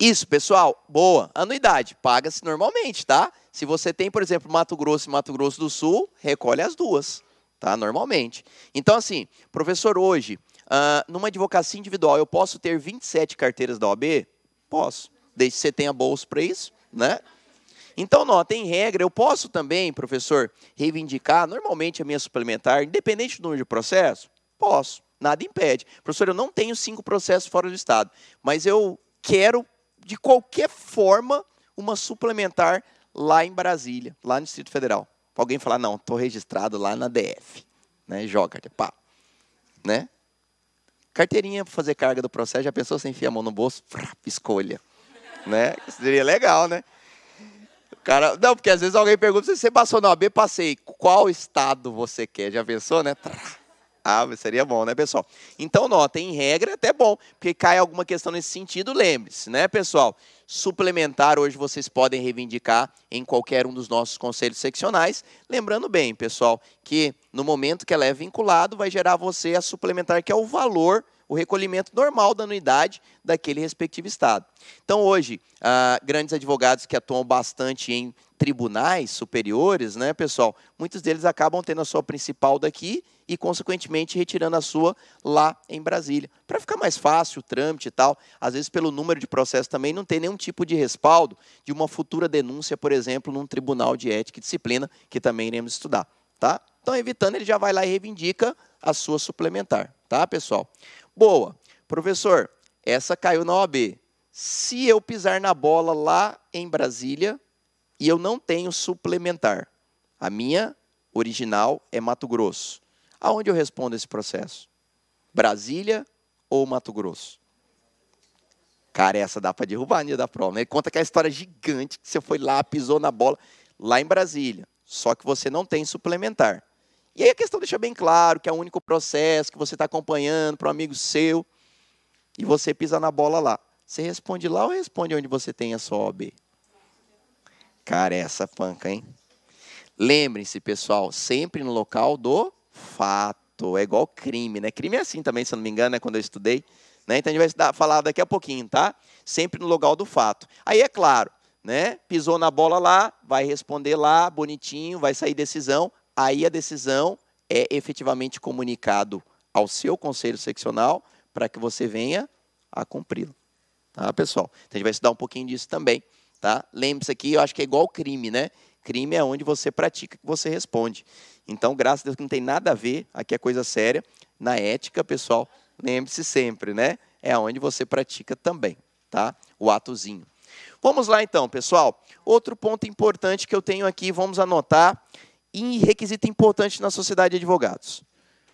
Isso, pessoal, boa. Anuidade, paga-se normalmente, tá? Se você tem, por exemplo, Mato Grosso e Mato Grosso do Sul, recolhe as duas, tá? Normalmente. Então, assim, professor, hoje, uh, numa advocacia individual, eu posso ter 27 carteiras da OAB? Posso, desde que você tenha bolso para isso, né? Então, nota, em regra, eu posso também, professor, reivindicar normalmente a minha suplementar, independente do número de processo? Posso, nada impede. Professor, eu não tenho cinco processos fora do Estado, mas eu quero de qualquer forma, uma suplementar lá em Brasília, lá no Distrito Federal. Pra alguém falar, não, estou registrado lá na DF. Né? Joga, pá. Né? Carteirinha para fazer carga do processo, já pensou se enfia a mão no bolso? escolha. né? Isso seria legal, né? Cara, não, porque às vezes alguém pergunta você passou na OAB, passei. Qual estado você quer? Já pensou, né? Trá. Ah, seria bom, né, pessoal? Então, nota, em regra, até bom, porque cai alguma questão nesse sentido, lembre-se, né, pessoal? Suplementar, hoje vocês podem reivindicar em qualquer um dos nossos conselhos seccionais. Lembrando bem, pessoal, que no momento que ela é vinculado, vai gerar você a suplementar, que é o valor, o recolhimento normal da anuidade daquele respectivo estado. Então, hoje, ah, grandes advogados que atuam bastante em tribunais superiores, né, pessoal? Muitos deles acabam tendo a sua principal daqui e, consequentemente, retirando a sua lá em Brasília. Para ficar mais fácil o trâmite e tal, às vezes pelo número de processos também não tem nenhum tipo de respaldo de uma futura denúncia, por exemplo, num tribunal de ética e disciplina, que também iremos estudar. Tá? Então, evitando, ele já vai lá e reivindica a sua suplementar, tá, pessoal? Boa. Professor, essa caiu na OAB. Se eu pisar na bola lá em Brasília e eu não tenho suplementar, a minha original é Mato Grosso. Aonde eu respondo esse processo? Brasília ou Mato Grosso? Cara, essa dá para derrubar a dia da prova. Ele né? conta aquela história gigante que você foi lá, pisou na bola, lá em Brasília. Só que você não tem suplementar. E aí a questão deixa bem claro que é o único processo que você está acompanhando para um amigo seu e você pisa na bola lá. Você responde lá ou responde onde você tem a sua OB? Cara, é essa panca, hein? Lembrem-se, pessoal, sempre no local do fato. É igual crime, né? Crime é assim também, se eu não me engano, né? quando eu estudei. Né? Então a gente vai falar daqui a pouquinho, tá? Sempre no local do fato. Aí é claro, né? Pisou na bola lá, vai responder lá, bonitinho, vai sair decisão. Aí a decisão é efetivamente comunicado ao seu conselho seccional para que você venha a cumpri-lo. Tá, pessoal? Então a gente vai estudar um pouquinho disso também, tá? Lembre-se aqui, eu acho que é igual crime, né? Crime é onde você pratica que você responde. Então, graças a Deus que não tem nada a ver, aqui é coisa séria. Na ética, pessoal, lembre-se sempre, né? É onde você pratica também, tá? O atozinho. Vamos lá então, pessoal. Outro ponto importante que eu tenho aqui, vamos anotar, e requisito importante na sociedade de advogados.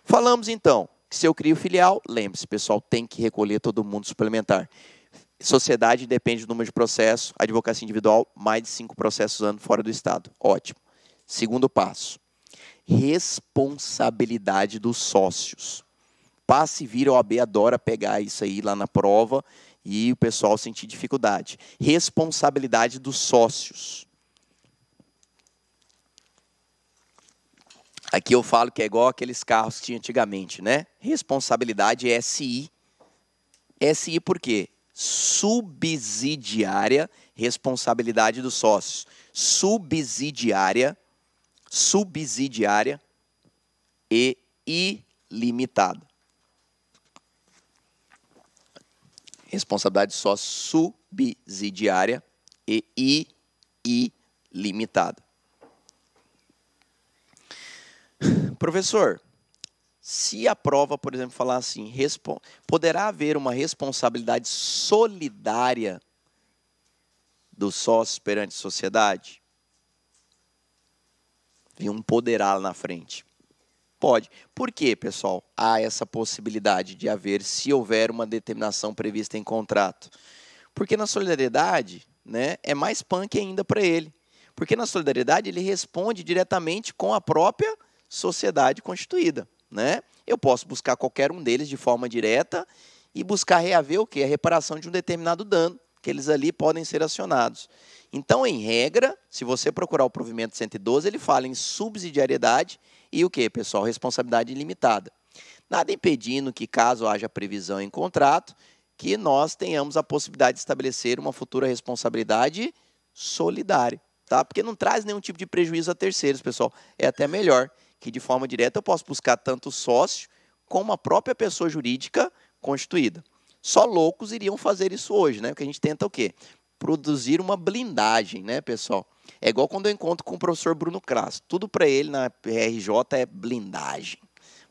Falamos então que se eu crio filial, lembre-se, pessoal, tem que recolher todo mundo suplementar. Sociedade depende do número de processo, advocacia individual, mais de cinco processos ano fora do Estado. Ótimo. Segundo passo, responsabilidade dos sócios. Passe e vira, a OAB adora pegar isso aí lá na prova e o pessoal sentir dificuldade. Responsabilidade dos sócios. Aqui eu falo que é igual aqueles carros que tinha antigamente, né? Responsabilidade é SI. SI por quê? Subsidiária, responsabilidade dos sócios. Subsidiária, subsidiária e ilimitada. Responsabilidade só subsidiária e ilimitada. Professor, se a prova, por exemplo, falar assim, poderá haver uma responsabilidade solidária do sócio perante a sociedade? vem um poderá na frente. Pode. Por que, pessoal? Há essa possibilidade de haver, se houver uma determinação prevista em contrato. Porque na solidariedade, né, é mais punk ainda para ele. Porque na solidariedade ele responde diretamente com a própria sociedade constituída, né? Eu posso buscar qualquer um deles de forma direta e buscar reaver o que? A reparação de um determinado dano aqueles ali podem ser acionados. Então, em regra, se você procurar o provimento 112, ele fala em subsidiariedade e o que, pessoal? Responsabilidade ilimitada. Nada impedindo que, caso haja previsão em contrato, que nós tenhamos a possibilidade de estabelecer uma futura responsabilidade solidária, tá? Porque não traz nenhum tipo de prejuízo a terceiros, pessoal. É até melhor que, de forma direta, eu possa buscar tanto o sócio como a própria pessoa jurídica constituída. Só loucos iriam fazer isso hoje, né? Porque a gente tenta o quê? Produzir uma blindagem, né, pessoal? É igual quando eu encontro com o professor Bruno Crasso. Tudo para ele na PRJ é blindagem.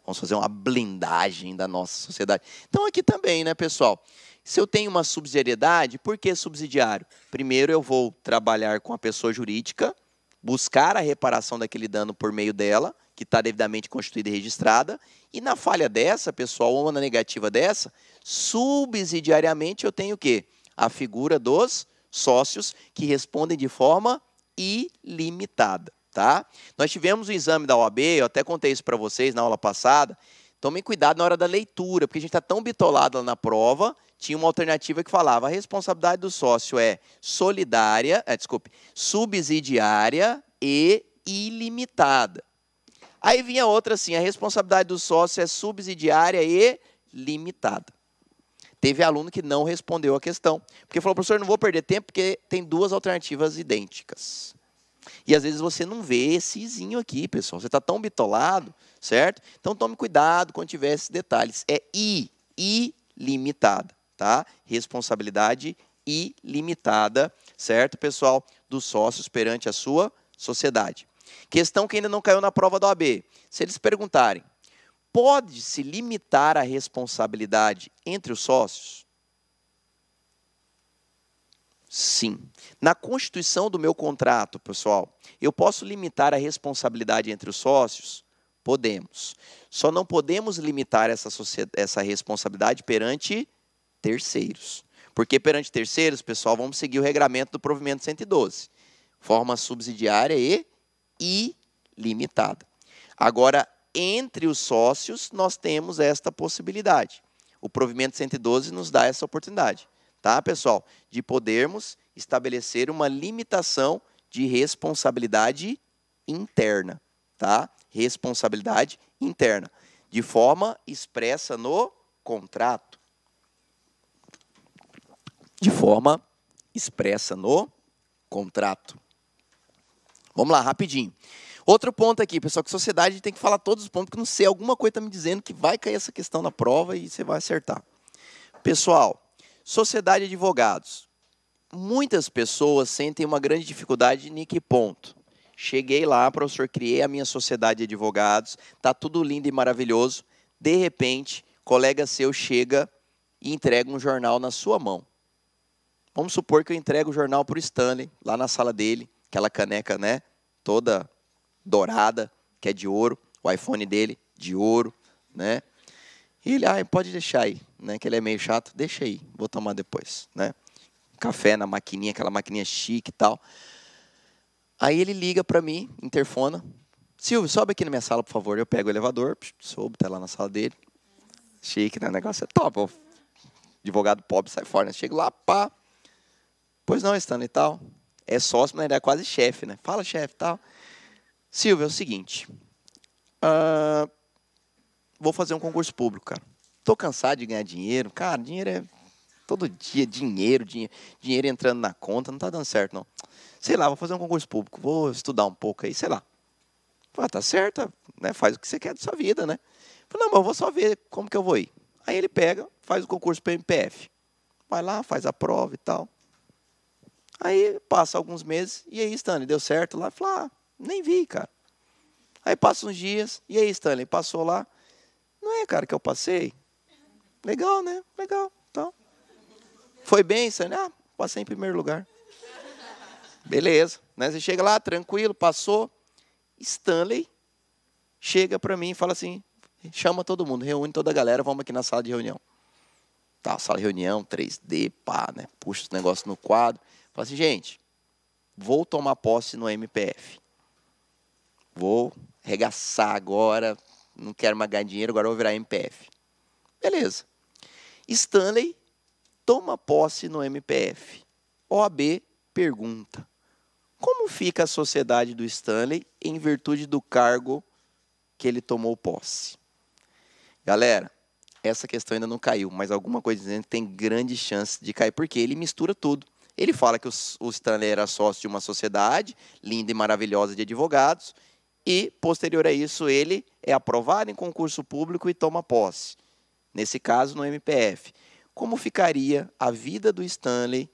Vamos fazer uma blindagem da nossa sociedade. Então aqui também, né, pessoal? Se eu tenho uma subsidiariedade, por que subsidiário? Primeiro eu vou trabalhar com a pessoa jurídica, buscar a reparação daquele dano por meio dela que está devidamente constituída e registrada. E na falha dessa, pessoal, ou na negativa dessa, subsidiariamente eu tenho o quê? A figura dos sócios que respondem de forma ilimitada, tá? Nós tivemos o exame da OAB, eu até contei isso para vocês na aula passada. Tomem cuidado na hora da leitura, porque a gente está tão bitolado lá na prova. Tinha uma alternativa que falava: a responsabilidade do sócio é solidária, é, desculpe, subsidiária e ilimitada. Aí vinha outra assim: a responsabilidade do sócio é subsidiária e limitada. Teve aluno que não respondeu a questão, porque falou, professor, não vou perder tempo, porque tem duas alternativas idênticas. E às vezes você não vê essezinho aqui, pessoal. Você está tão bitolado, certo? Então tome cuidado quando tiver esses detalhes. É I, ilimitada, tá? Responsabilidade ilimitada, certo, pessoal, dos sócios perante a sua sociedade. Questão que ainda não caiu na prova da OAB. Se eles perguntarem, pode-se limitar a responsabilidade entre os sócios? Sim. Na constituição do meu contrato, pessoal, eu posso limitar a responsabilidade entre os sócios? Podemos. Só não podemos limitar essa, essa responsabilidade perante terceiros. Porque perante terceiros, pessoal, vamos seguir o regramento do provimento 112. Forma subsidiária e ilimitada. Agora, entre os sócios, nós temos esta possibilidade. O provimento 112 nos dá essa oportunidade, tá, pessoal? De podermos estabelecer uma limitação de responsabilidade interna, tá? Responsabilidade interna, de forma expressa no contrato. De forma expressa no contrato. Vamos lá, rapidinho. Outro ponto aqui, pessoal, que sociedade tem que falar todos os pontos, porque não sei, alguma coisa está me dizendo que vai cair essa questão na prova e você vai acertar. Pessoal, sociedade de advogados. Muitas pessoas sentem uma grande dificuldade em que ponto? Cheguei lá, professor, criei a minha sociedade de advogados, está tudo lindo e maravilhoso. De repente, colega seu chega e entrega um jornal na sua mão. Vamos supor que eu entrego o jornal para o Stanley, lá na sala dele aquela caneca, né, toda dourada, que é de ouro, o iPhone dele de ouro, né? E ele, ah, pode deixar aí, né? Que ele é meio chato, deixa aí, vou tomar depois, né? Café na maquininha, aquela maquininha chique e tal. Aí ele liga para mim, interfona. Silvio, sobe aqui na minha sala, por favor. Eu pego o elevador, sobe, tá lá na sala dele. Chique, né? O negócio é top. advogado pobre sai fora, né? Chego lá, pá. Pois não, Stanley e tal é sócio, mas ele é quase chefe, né? Fala, chefe, tal. Silvio, é o seguinte. Uh, vou fazer um concurso público, cara. Tô cansado de ganhar dinheiro. Cara, dinheiro é todo dia, dinheiro, dinheiro, dinheiro entrando na conta, não tá dando certo, não. Sei lá, vou fazer um concurso público, vou estudar um pouco aí, sei lá. Fala, ah, tá certo, né? Faz o que você quer da sua vida, né? Falei, não, mas eu vou só ver como que eu vou ir. Aí ele pega, faz o concurso para MPF. Vai lá, faz a prova e tal. Aí passa alguns meses, e aí, Stanley, deu certo lá? Falei, ah, nem vi, cara. Aí passa uns dias, e aí, Stanley, passou lá? Não é, cara, que eu passei? Legal, né? Legal. Então, foi bem, Stanley? Ah, passei em primeiro lugar. Beleza. Né? Você chega lá, tranquilo, passou. Stanley chega para mim e fala assim, chama todo mundo, reúne toda a galera, vamos aqui na sala de reunião. Tá, sala de reunião, 3D, pá, né? Puxa os negócios no quadro. Fala assim, gente, vou tomar posse no MPF. Vou regaçar agora, não quero mais ganhar dinheiro, agora vou virar MPF. Beleza. Stanley toma posse no MPF. OAB pergunta: Como fica a sociedade do Stanley em virtude do cargo que ele tomou posse? Galera, essa questão ainda não caiu, mas alguma coisa dizendo tem grande chance de cair, porque ele mistura tudo. Ele fala que o, Stanley era sócio de uma sociedade linda e maravilhosa de advogados, e, posterior a isso, ele é aprovado em concurso público e toma posse. Nesse caso, no MPF. Como ficaria a vida do Stanley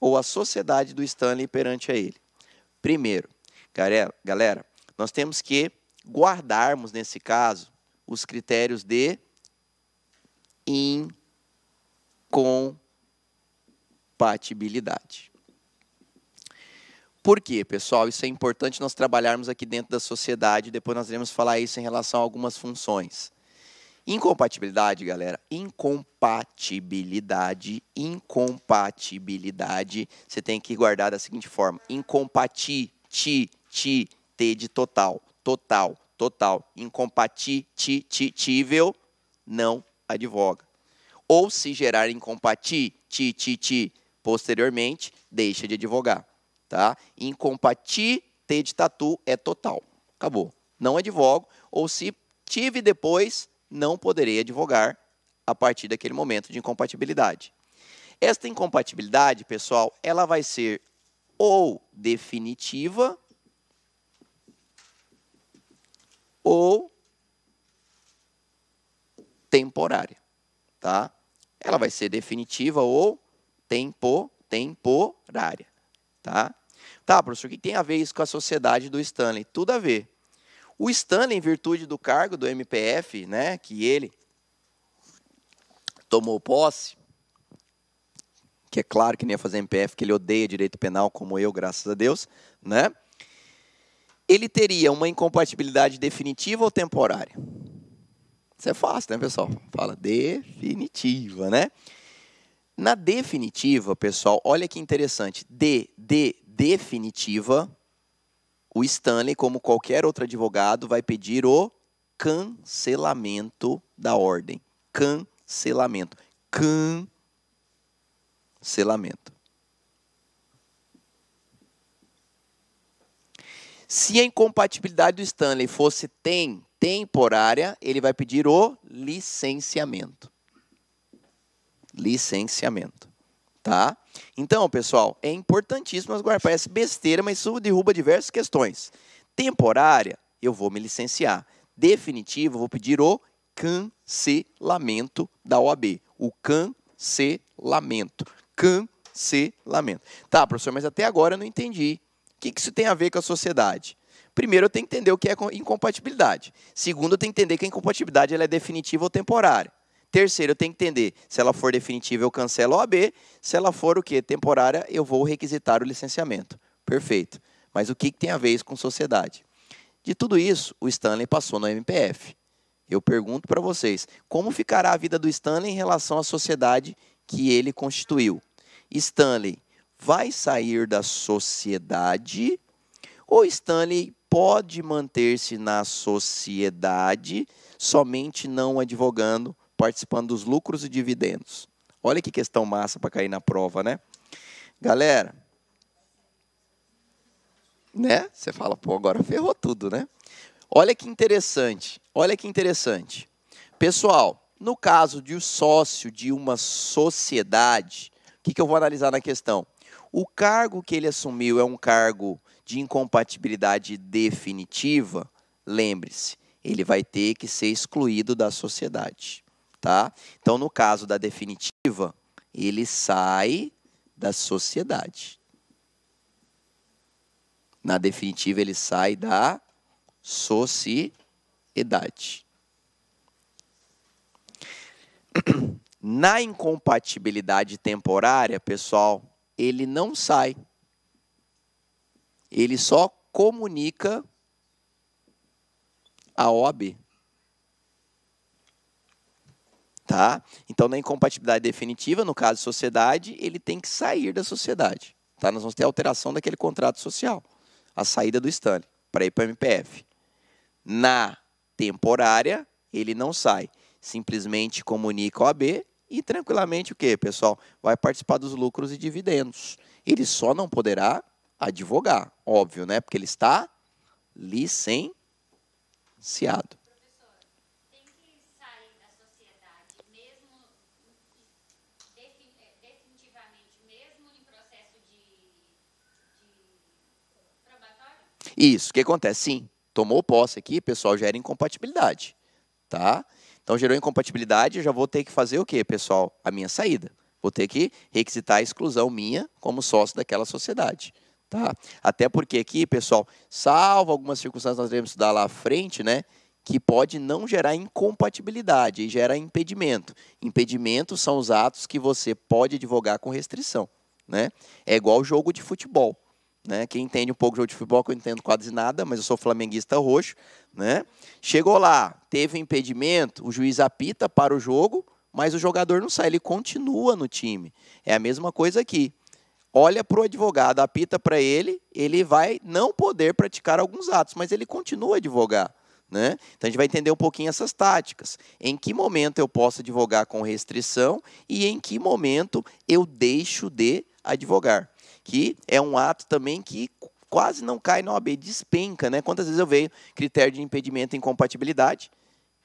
ou a sociedade do Stanley perante a ele? Primeiro, galera, nós temos que guardarmos, nesse caso, os critérios de incompetência compatibilidade. Por quê, pessoal? Isso é importante nós trabalharmos aqui dentro da sociedade, depois nós iremos falar isso em relação a algumas funções. Incompatibilidade, galera. Incompatibilidade, incompatibilidade. Você tem que guardar da seguinte forma: incompati, ti, ti, t de total, total, total. tível não advoga. Ou se gerar incompati, ti, ti, ti, Posteriormente, deixa de advogar. Tá? Incompatite de tatu é total. Acabou. Não advogo, ou se tive depois, não poderei advogar a partir daquele momento de incompatibilidade. Esta incompatibilidade, pessoal, ela vai ser ou definitiva ou temporária, tá? Ela vai ser definitiva ou Tempo, temporária. Tá? Tá, professor, o que tem a ver isso com a sociedade do Stanley? Tudo a ver. O Stanley, em virtude do cargo do MPF, né, que ele tomou posse, que é claro que nem ia fazer MPF, que ele odeia direito penal, como eu, graças a Deus, né? Ele teria uma incompatibilidade definitiva ou temporária? Isso é fácil, né, pessoal? Fala definitiva, né? Na definitiva, pessoal, olha que interessante. De, de, definitiva, o Stanley, como qualquer outro advogado, vai pedir o cancelamento da ordem. Cancelamento. Cancelamento. Se a incompatibilidade do Stanley fosse tem, temporária, ele vai pedir o licenciamento licenciamento. Tá? Então, pessoal, é importantíssimo Agora Parece besteira, mas isso derruba diversas questões. Temporária, eu vou me licenciar. Definitivo, eu vou pedir o cancelamento da OAB. O cancelamento. Cancelamento. Tá, professor, mas até agora eu não entendi. O que isso tem a ver com a sociedade? Primeiro, eu tenho que entender o que é incompatibilidade. Segundo, eu tenho que entender que a incompatibilidade ela é definitiva ou temporária. Terceiro, eu tenho que entender, se ela for definitiva, eu cancelo a OAB, se ela for o quê? Temporária, eu vou requisitar o licenciamento. Perfeito. Mas o que, que tem a ver isso com sociedade? De tudo isso, o Stanley passou no MPF. Eu pergunto para vocês, como ficará a vida do Stanley em relação à sociedade que ele constituiu? Stanley vai sair da sociedade ou Stanley pode manter-se na sociedade somente não advogando participando dos lucros e dividendos. Olha que questão massa para cair na prova, né? Galera, né? Você fala, pô, agora ferrou tudo, né? Olha que interessante, olha que interessante. Pessoal, no caso de um sócio de uma sociedade, o que, que eu vou analisar na questão? O cargo que ele assumiu é um cargo de incompatibilidade definitiva? Lembre-se, ele vai ter que ser excluído da sociedade. Tá? Então, no caso da definitiva, ele sai da sociedade. Na definitiva, ele sai da sociedade. Na incompatibilidade temporária, pessoal, ele não sai. Ele só comunica a OAB tá? Então, na incompatibilidade definitiva, no caso sociedade, ele tem que sair da sociedade, tá? Nós vamos ter alteração daquele contrato social, a saída do Stanley para ir para o MPF. Na temporária, ele não sai, simplesmente comunica o AB e tranquilamente o que, pessoal? Vai participar dos lucros e dividendos. Ele só não poderá advogar, óbvio, né? Porque ele está licenciado. Isso, o que acontece? Sim, tomou posse aqui, pessoal, gera incompatibilidade, tá? Então, gerou incompatibilidade, eu já vou ter que fazer o quê, pessoal? A minha saída. Vou ter que requisitar a exclusão minha como sócio daquela sociedade. Tá? Até porque aqui, pessoal, salvo algumas circunstâncias que nós devemos estudar lá à frente, né? Que pode não gerar incompatibilidade e gerar impedimento. Impedimentos são os atos que você pode advogar com restrição. Né? É igual jogo de futebol. Né? Quem entende um pouco de jogo de futebol, que eu entendo quase nada, mas eu sou flamenguista roxo, né? Chegou lá, teve um impedimento, o juiz apita para o jogo, mas o jogador não sai, ele continua no time. É a mesma coisa aqui. Olha para o advogado, apita para ele, ele vai não poder praticar alguns atos, mas ele continua a advogar. Né? Então a gente vai entender um pouquinho essas táticas. Em que momento eu posso advogar com restrição e em que momento eu deixo de advogar que é um ato também que quase não cai na OAB, despenca, né? Quantas vezes eu vejo critério de impedimento e incompatibilidade,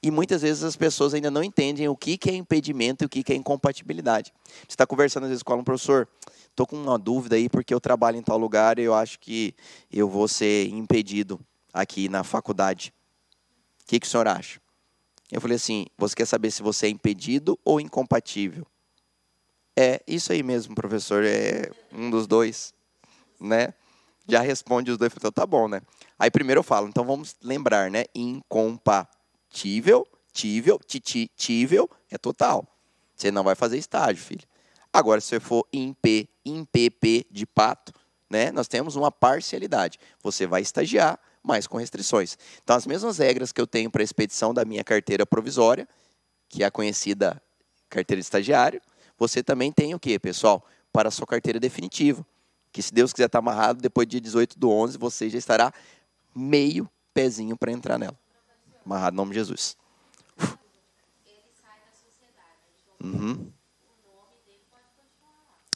e muitas vezes as pessoas ainda não entendem o que, é impedimento e o que, que é incompatibilidade. Você está conversando às vezes com um professor, estou com uma dúvida aí porque eu trabalho em tal lugar e eu acho que eu vou ser impedido aqui na faculdade. O que, que o senhor acha? Eu falei assim, você quer saber se você é impedido ou incompatível? É, isso aí mesmo, professor, é um dos dois, né? Já responde os dois, então tá bom, né? Aí primeiro eu falo, então vamos lembrar, né? Incompatível, tível, titi, tível é total. Você não vai fazer estágio, filho. Agora, se você for imp, impp de pato, né? Nós temos uma parcialidade. Você vai estagiar, mas com restrições. Então, as mesmas regras que eu tenho para a expedição da minha carteira provisória, que é a conhecida carteira de estagiário, você também tem o quê, pessoal? Para a sua carteira definitiva. Que se Deus quiser estar tá amarrado, depois do dia 18 do 11, você já estará meio pezinho para entrar nela. Amarrado em nome de Jesus. Uhum.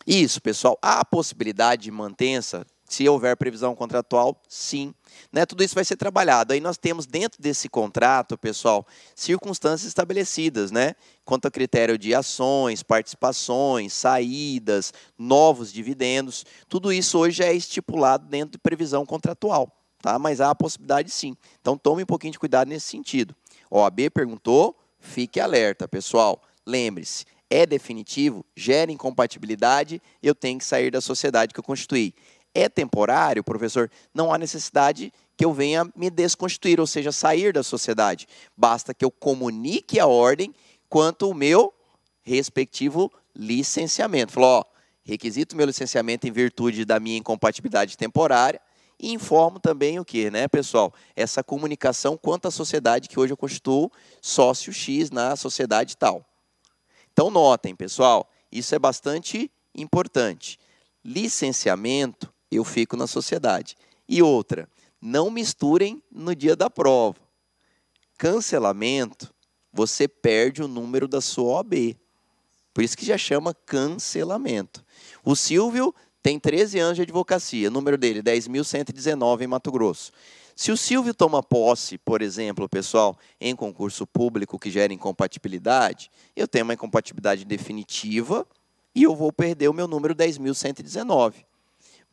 Isso, pessoal. Há a possibilidade de essa se houver previsão contratual, sim. Né? Tudo isso vai ser trabalhado. Aí nós temos dentro desse contrato, pessoal, circunstâncias estabelecidas, né? Quanto a critério de ações, participações, saídas, novos dividendos, tudo isso hoje é estipulado dentro de previsão contratual, tá? Mas há a possibilidade sim. Então tome um pouquinho de cuidado nesse sentido. O OAB perguntou, fique alerta, pessoal. Lembre-se, é definitivo, gera incompatibilidade, eu tenho que sair da sociedade que eu constituí é temporário, professor, não há necessidade que eu venha me desconstituir, ou seja, sair da sociedade. Basta que eu comunique a ordem quanto o meu respectivo licenciamento. Falou, ó, requisito meu licenciamento em virtude da minha incompatibilidade temporária e informo também o que, né, pessoal? Essa comunicação quanto à sociedade que hoje eu constituo sócio X na sociedade tal. Então, notem, pessoal, isso é bastante importante. Licenciamento eu fico na sociedade. E outra, não misturem no dia da prova. Cancelamento, você perde o número da sua OAB. Por isso que já chama cancelamento. O Silvio tem 13 anos de advocacia, número dele 10.119 em Mato Grosso. Se o Silvio toma posse, por exemplo, pessoal, em concurso público que gera incompatibilidade, eu tenho uma incompatibilidade definitiva e eu vou perder o meu número 10.119.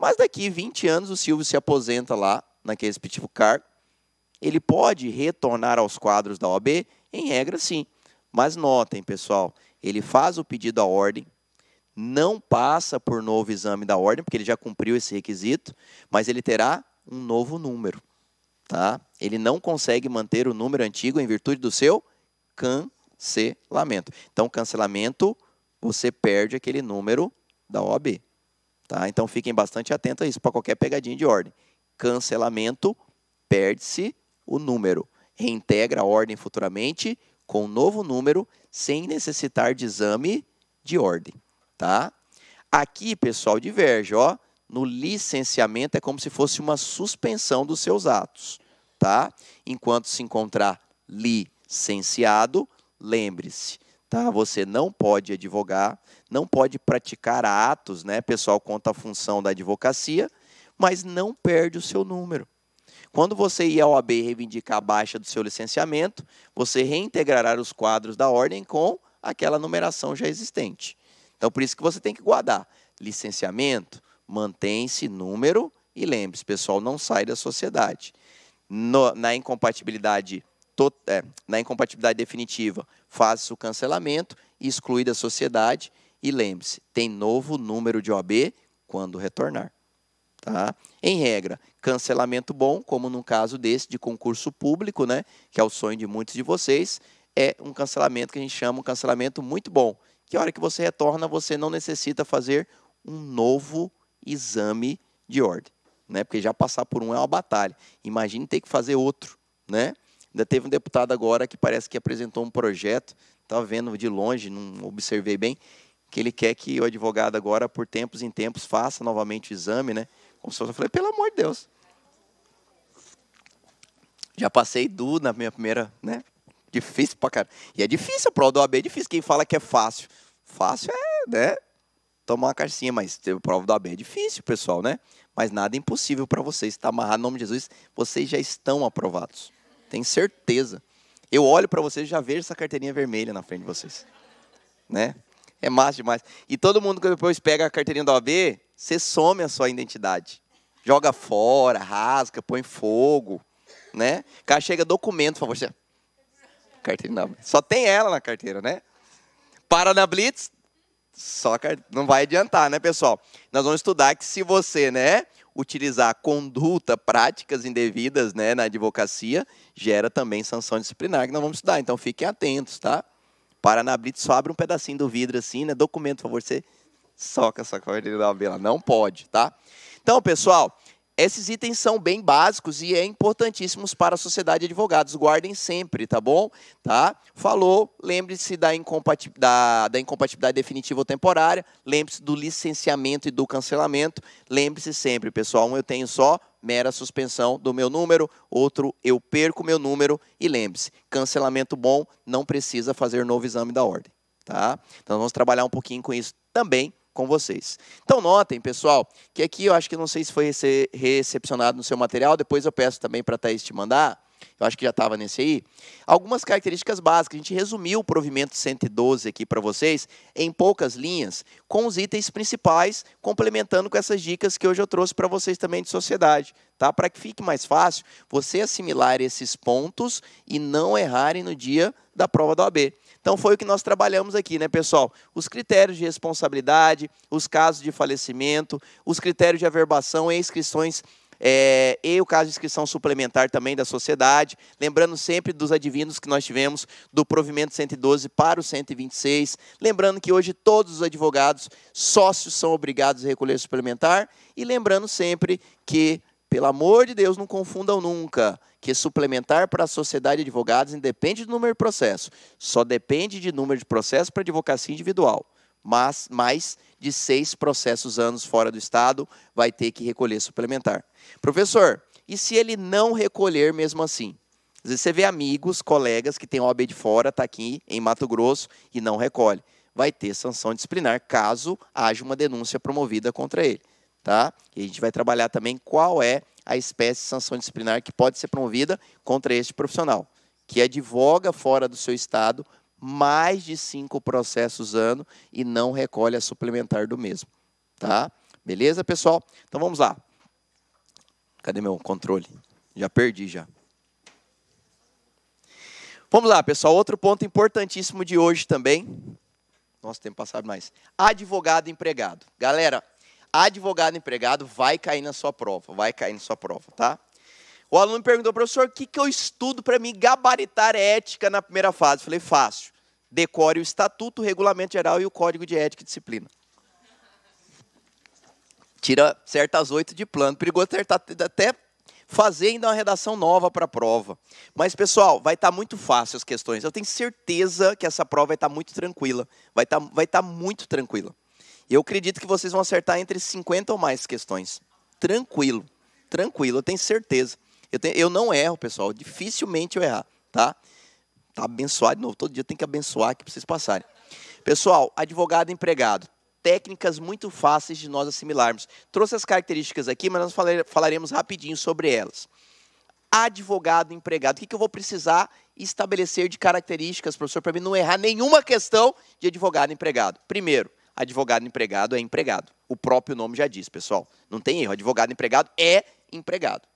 Mas daqui 20 anos o Silvio se aposenta lá, naquele Spitivo cargo, Ele pode retornar aos quadros da OAB? Em regra, sim. Mas notem, pessoal, ele faz o pedido à ordem, não passa por novo exame da ordem, porque ele já cumpriu esse requisito, mas ele terá um novo número. Tá? Ele não consegue manter o número antigo em virtude do seu cancelamento. Então, cancelamento, você perde aquele número da OAB. Tá? Então fiquem bastante atentos a isso para qualquer pegadinha de ordem. Cancelamento, perde-se o número. Reintegra a ordem futuramente com um novo número sem necessitar de exame de ordem. Tá? Aqui, pessoal, diverge. Ó. No licenciamento é como se fosse uma suspensão dos seus atos. Tá? Enquanto se encontrar licenciado, lembre-se, Tá, você não pode advogar, não pode praticar atos, né, pessoal, quanto à função da advocacia, mas não perde o seu número. Quando você ir à OAB reivindicar a baixa do seu licenciamento, você reintegrará os quadros da ordem com aquela numeração já existente. Então, por isso que você tem que guardar licenciamento, mantém-se número e lembre-se, pessoal, não sai da sociedade. No, na incompatibilidade é, na incompatibilidade definitiva, faz o cancelamento, exclui da sociedade e lembre-se, tem novo número de OAB quando retornar. Tá? Em regra, cancelamento bom, como no caso desse de concurso público, né, que é o sonho de muitos de vocês, é um cancelamento que a gente chama um cancelamento muito bom, que a hora que você retorna, você não necessita fazer um novo exame de ordem, né? Porque já passar por um é uma batalha. Imagine ter que fazer outro, né? Ainda teve um deputado agora que parece que apresentou um projeto, estava tá vendo de longe, não observei bem, que ele quer que o advogado agora, por tempos em tempos, faça novamente o exame, né? Como se fosse, eu falei, pelo amor de Deus. Já passei do na minha primeira, né? Difícil pra caramba. E é difícil, a prova do OAB é difícil. Quem fala que é fácil. Fácil é, né? Tomar uma carcinha, mas a prova do OAB é difícil, pessoal, né? Mas nada é impossível para vocês. Está amarrado no nome de Jesus, vocês já estão aprovados. Tenho certeza. Eu olho para vocês e já vejo essa carteirinha vermelha na frente de vocês. Né? É massa demais. E todo mundo que depois pega a carteirinha da OAB, você some a sua identidade. Joga fora, rasga, põe fogo. Né? O cara chega documento, por favor. Você... Carteirinha da OAB. Só tem ela na carteira, né? Para na Blitz, só não vai adiantar, né, pessoal? Nós vamos estudar que se você, né, utilizar conduta, práticas indevidas né, na advocacia, gera também sanção disciplinar, que nós vamos estudar. Então, fiquem atentos, tá? Paraná Brito só abre um pedacinho do vidro assim, né? Documento, por favor, você soca essa corda da vela Não pode, tá? Então, pessoal, esses itens são bem básicos e é importantíssimos para a sociedade de advogados. Guardem sempre, tá bom? Tá? Falou, lembre-se da, da, da, incompatibilidade definitiva ou temporária, lembre-se do licenciamento e do cancelamento. Lembre-se sempre, pessoal, um eu tenho só mera suspensão do meu número, outro eu perco meu número e lembre-se, cancelamento bom não precisa fazer novo exame da ordem, tá? Então vamos trabalhar um pouquinho com isso também com vocês. Então notem, pessoal, que aqui eu acho que não sei se foi rece recepcionado no seu material, depois eu peço também para a Thaís te mandar, eu acho que já estava nesse aí, algumas características básicas. A gente resumiu o provimento 112 aqui para vocês em poucas linhas, com os itens principais, complementando com essas dicas que hoje eu trouxe para vocês também de sociedade, tá? Para que fique mais fácil você assimilar esses pontos e não errarem no dia da prova da OAB. Então foi o que nós trabalhamos aqui, né, pessoal? Os critérios de responsabilidade, os casos de falecimento, os critérios de averbação e inscrições é, e o caso de inscrição suplementar também da sociedade. Lembrando sempre dos advindos que nós tivemos do provimento 112 para o 126. Lembrando que hoje todos os advogados sócios são obrigados a recolher suplementar. E lembrando sempre que, pelo amor de Deus, não confundam nunca que suplementar para a sociedade de advogados independe do número de processo, só depende de número de processos para advocacia individual. Mas mais de seis processos anos fora do Estado vai ter que recolher suplementar. Professor, e se ele não recolher mesmo assim? Às vezes você vê amigos, colegas que têm OAB de fora, está aqui em Mato Grosso e não recolhe. Vai ter sanção disciplinar caso haja uma denúncia promovida contra ele tá? E a gente vai trabalhar também qual é a espécie de sanção disciplinar que pode ser promovida contra este profissional, que advoga fora do seu estado mais de cinco processos ano e não recolhe a suplementar do mesmo, tá? Beleza, pessoal? Então vamos lá. Cadê meu controle? Já perdi já. Vamos lá, pessoal. Outro ponto importantíssimo de hoje também. Nossa, tempo passado mais. Advogado empregado. Galera, advogado empregado vai cair na sua prova, vai cair na sua prova, tá? O aluno perguntou, professor, o que, que eu estudo para mim gabaritar ética na primeira fase? Eu falei, fácil. Decore o estatuto, o regulamento geral e o código de ética e disciplina. Tira certas oito de plano. Perigoso tá até fazer ainda uma redação nova para a prova. Mas, pessoal, vai estar tá muito fácil as questões. Eu tenho certeza que essa prova vai estar tá muito tranquila. Vai estar tá, vai tá muito tranquila. Eu acredito que vocês vão acertar entre 50 ou mais questões. Tranquilo, tranquilo, eu tenho certeza. Eu, tenho, eu não erro, pessoal, dificilmente eu errar, tá? Tá abençoado de novo, todo dia tem que abençoar aqui para vocês passarem. Pessoal, advogado empregado, técnicas muito fáceis de nós assimilarmos. Trouxe as características aqui, mas nós falaremos rapidinho sobre elas. Advogado empregado, o que, que eu vou precisar estabelecer de características, professor, para mim não errar nenhuma questão de advogado empregado? Primeiro, advogado empregado é empregado. O próprio nome já diz, pessoal. Não tem erro. Advogado empregado é empregado.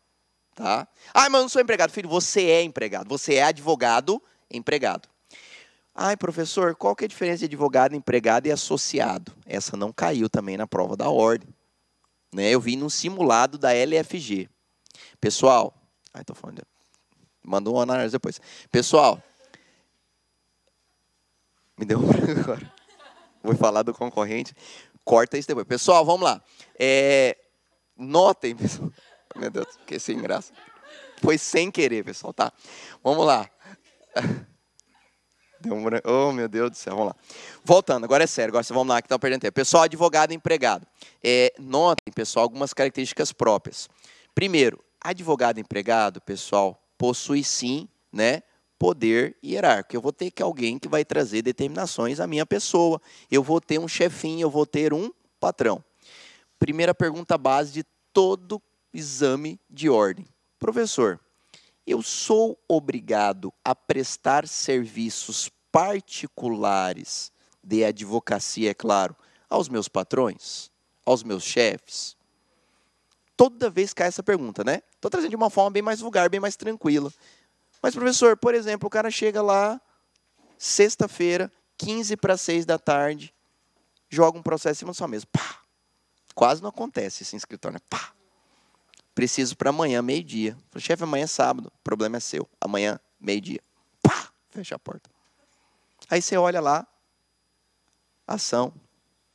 Tá? Ah, mas eu não sou empregado. Filho, você é empregado. Você é advogado empregado. Ai, professor, qual que é a diferença de advogado, empregado e associado? Essa não caiu também na prova da ordem. Né? Eu vi num simulado da LFG. Pessoal, ai, tô falando. Mandou uma análise depois. Pessoal, me deu um agora vou falar do concorrente. Corta isso depois. Pessoal, vamos lá. É, notem, pessoal. Meu Deus, que sem graça. Foi sem querer, pessoal, tá? Vamos lá. Deu um branco. Oh, meu Deus do céu, vamos lá. Voltando, agora é sério, agora vamos lá, que estão perdendo tempo. Pessoal, advogado e empregado. É, notem, pessoal, algumas características próprias. Primeiro, advogado e empregado, pessoal, possui sim, né, poder hierárquico. Eu vou ter que alguém que vai trazer determinações à minha pessoa. Eu vou ter um chefinho, eu vou ter um patrão. Primeira pergunta base de todo exame de ordem. Professor, eu sou obrigado a prestar serviços particulares de advocacia, é claro, aos meus patrões, aos meus chefes? Toda vez cai essa pergunta, né? Estou trazendo de uma forma bem mais vulgar, bem mais tranquila. Mas, professor, por exemplo, o cara chega lá sexta-feira, 15 para 6 da tarde, joga um processo em cima da sua mesa. Pá! Quase não acontece esse escritório, né? Pá! Preciso para amanhã, meio-dia. Chefe, amanhã é sábado, o problema é seu. Amanhã, meio-dia. Pá! Fecha a porta. Aí você olha lá, ação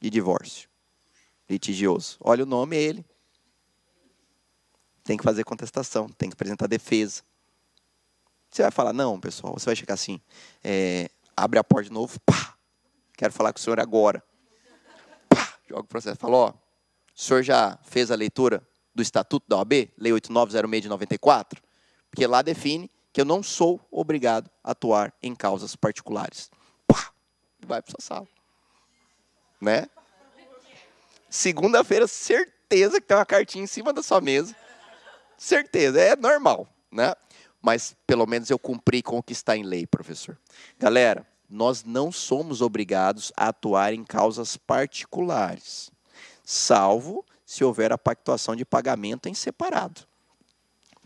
de divórcio, litigioso. Olha o nome, é ele. Tem que fazer contestação, tem que apresentar defesa. Você vai falar, não, pessoal, você vai chegar assim, é, abre a porta de novo, pá, quero falar com o senhor agora. Pá, joga o processo, fala, ó, o senhor já fez a leitura do Estatuto da OAB, Lei 8906 de 94? Porque lá define que eu não sou obrigado a atuar em causas particulares. Pá, vai para sua sala. Né? Segunda-feira, certeza que tem uma cartinha em cima da sua mesa. Certeza, é normal, né? mas pelo menos eu cumpri com o que está em lei, professor. Galera, nós não somos obrigados a atuar em causas particulares, salvo se houver a pactuação de pagamento em separado.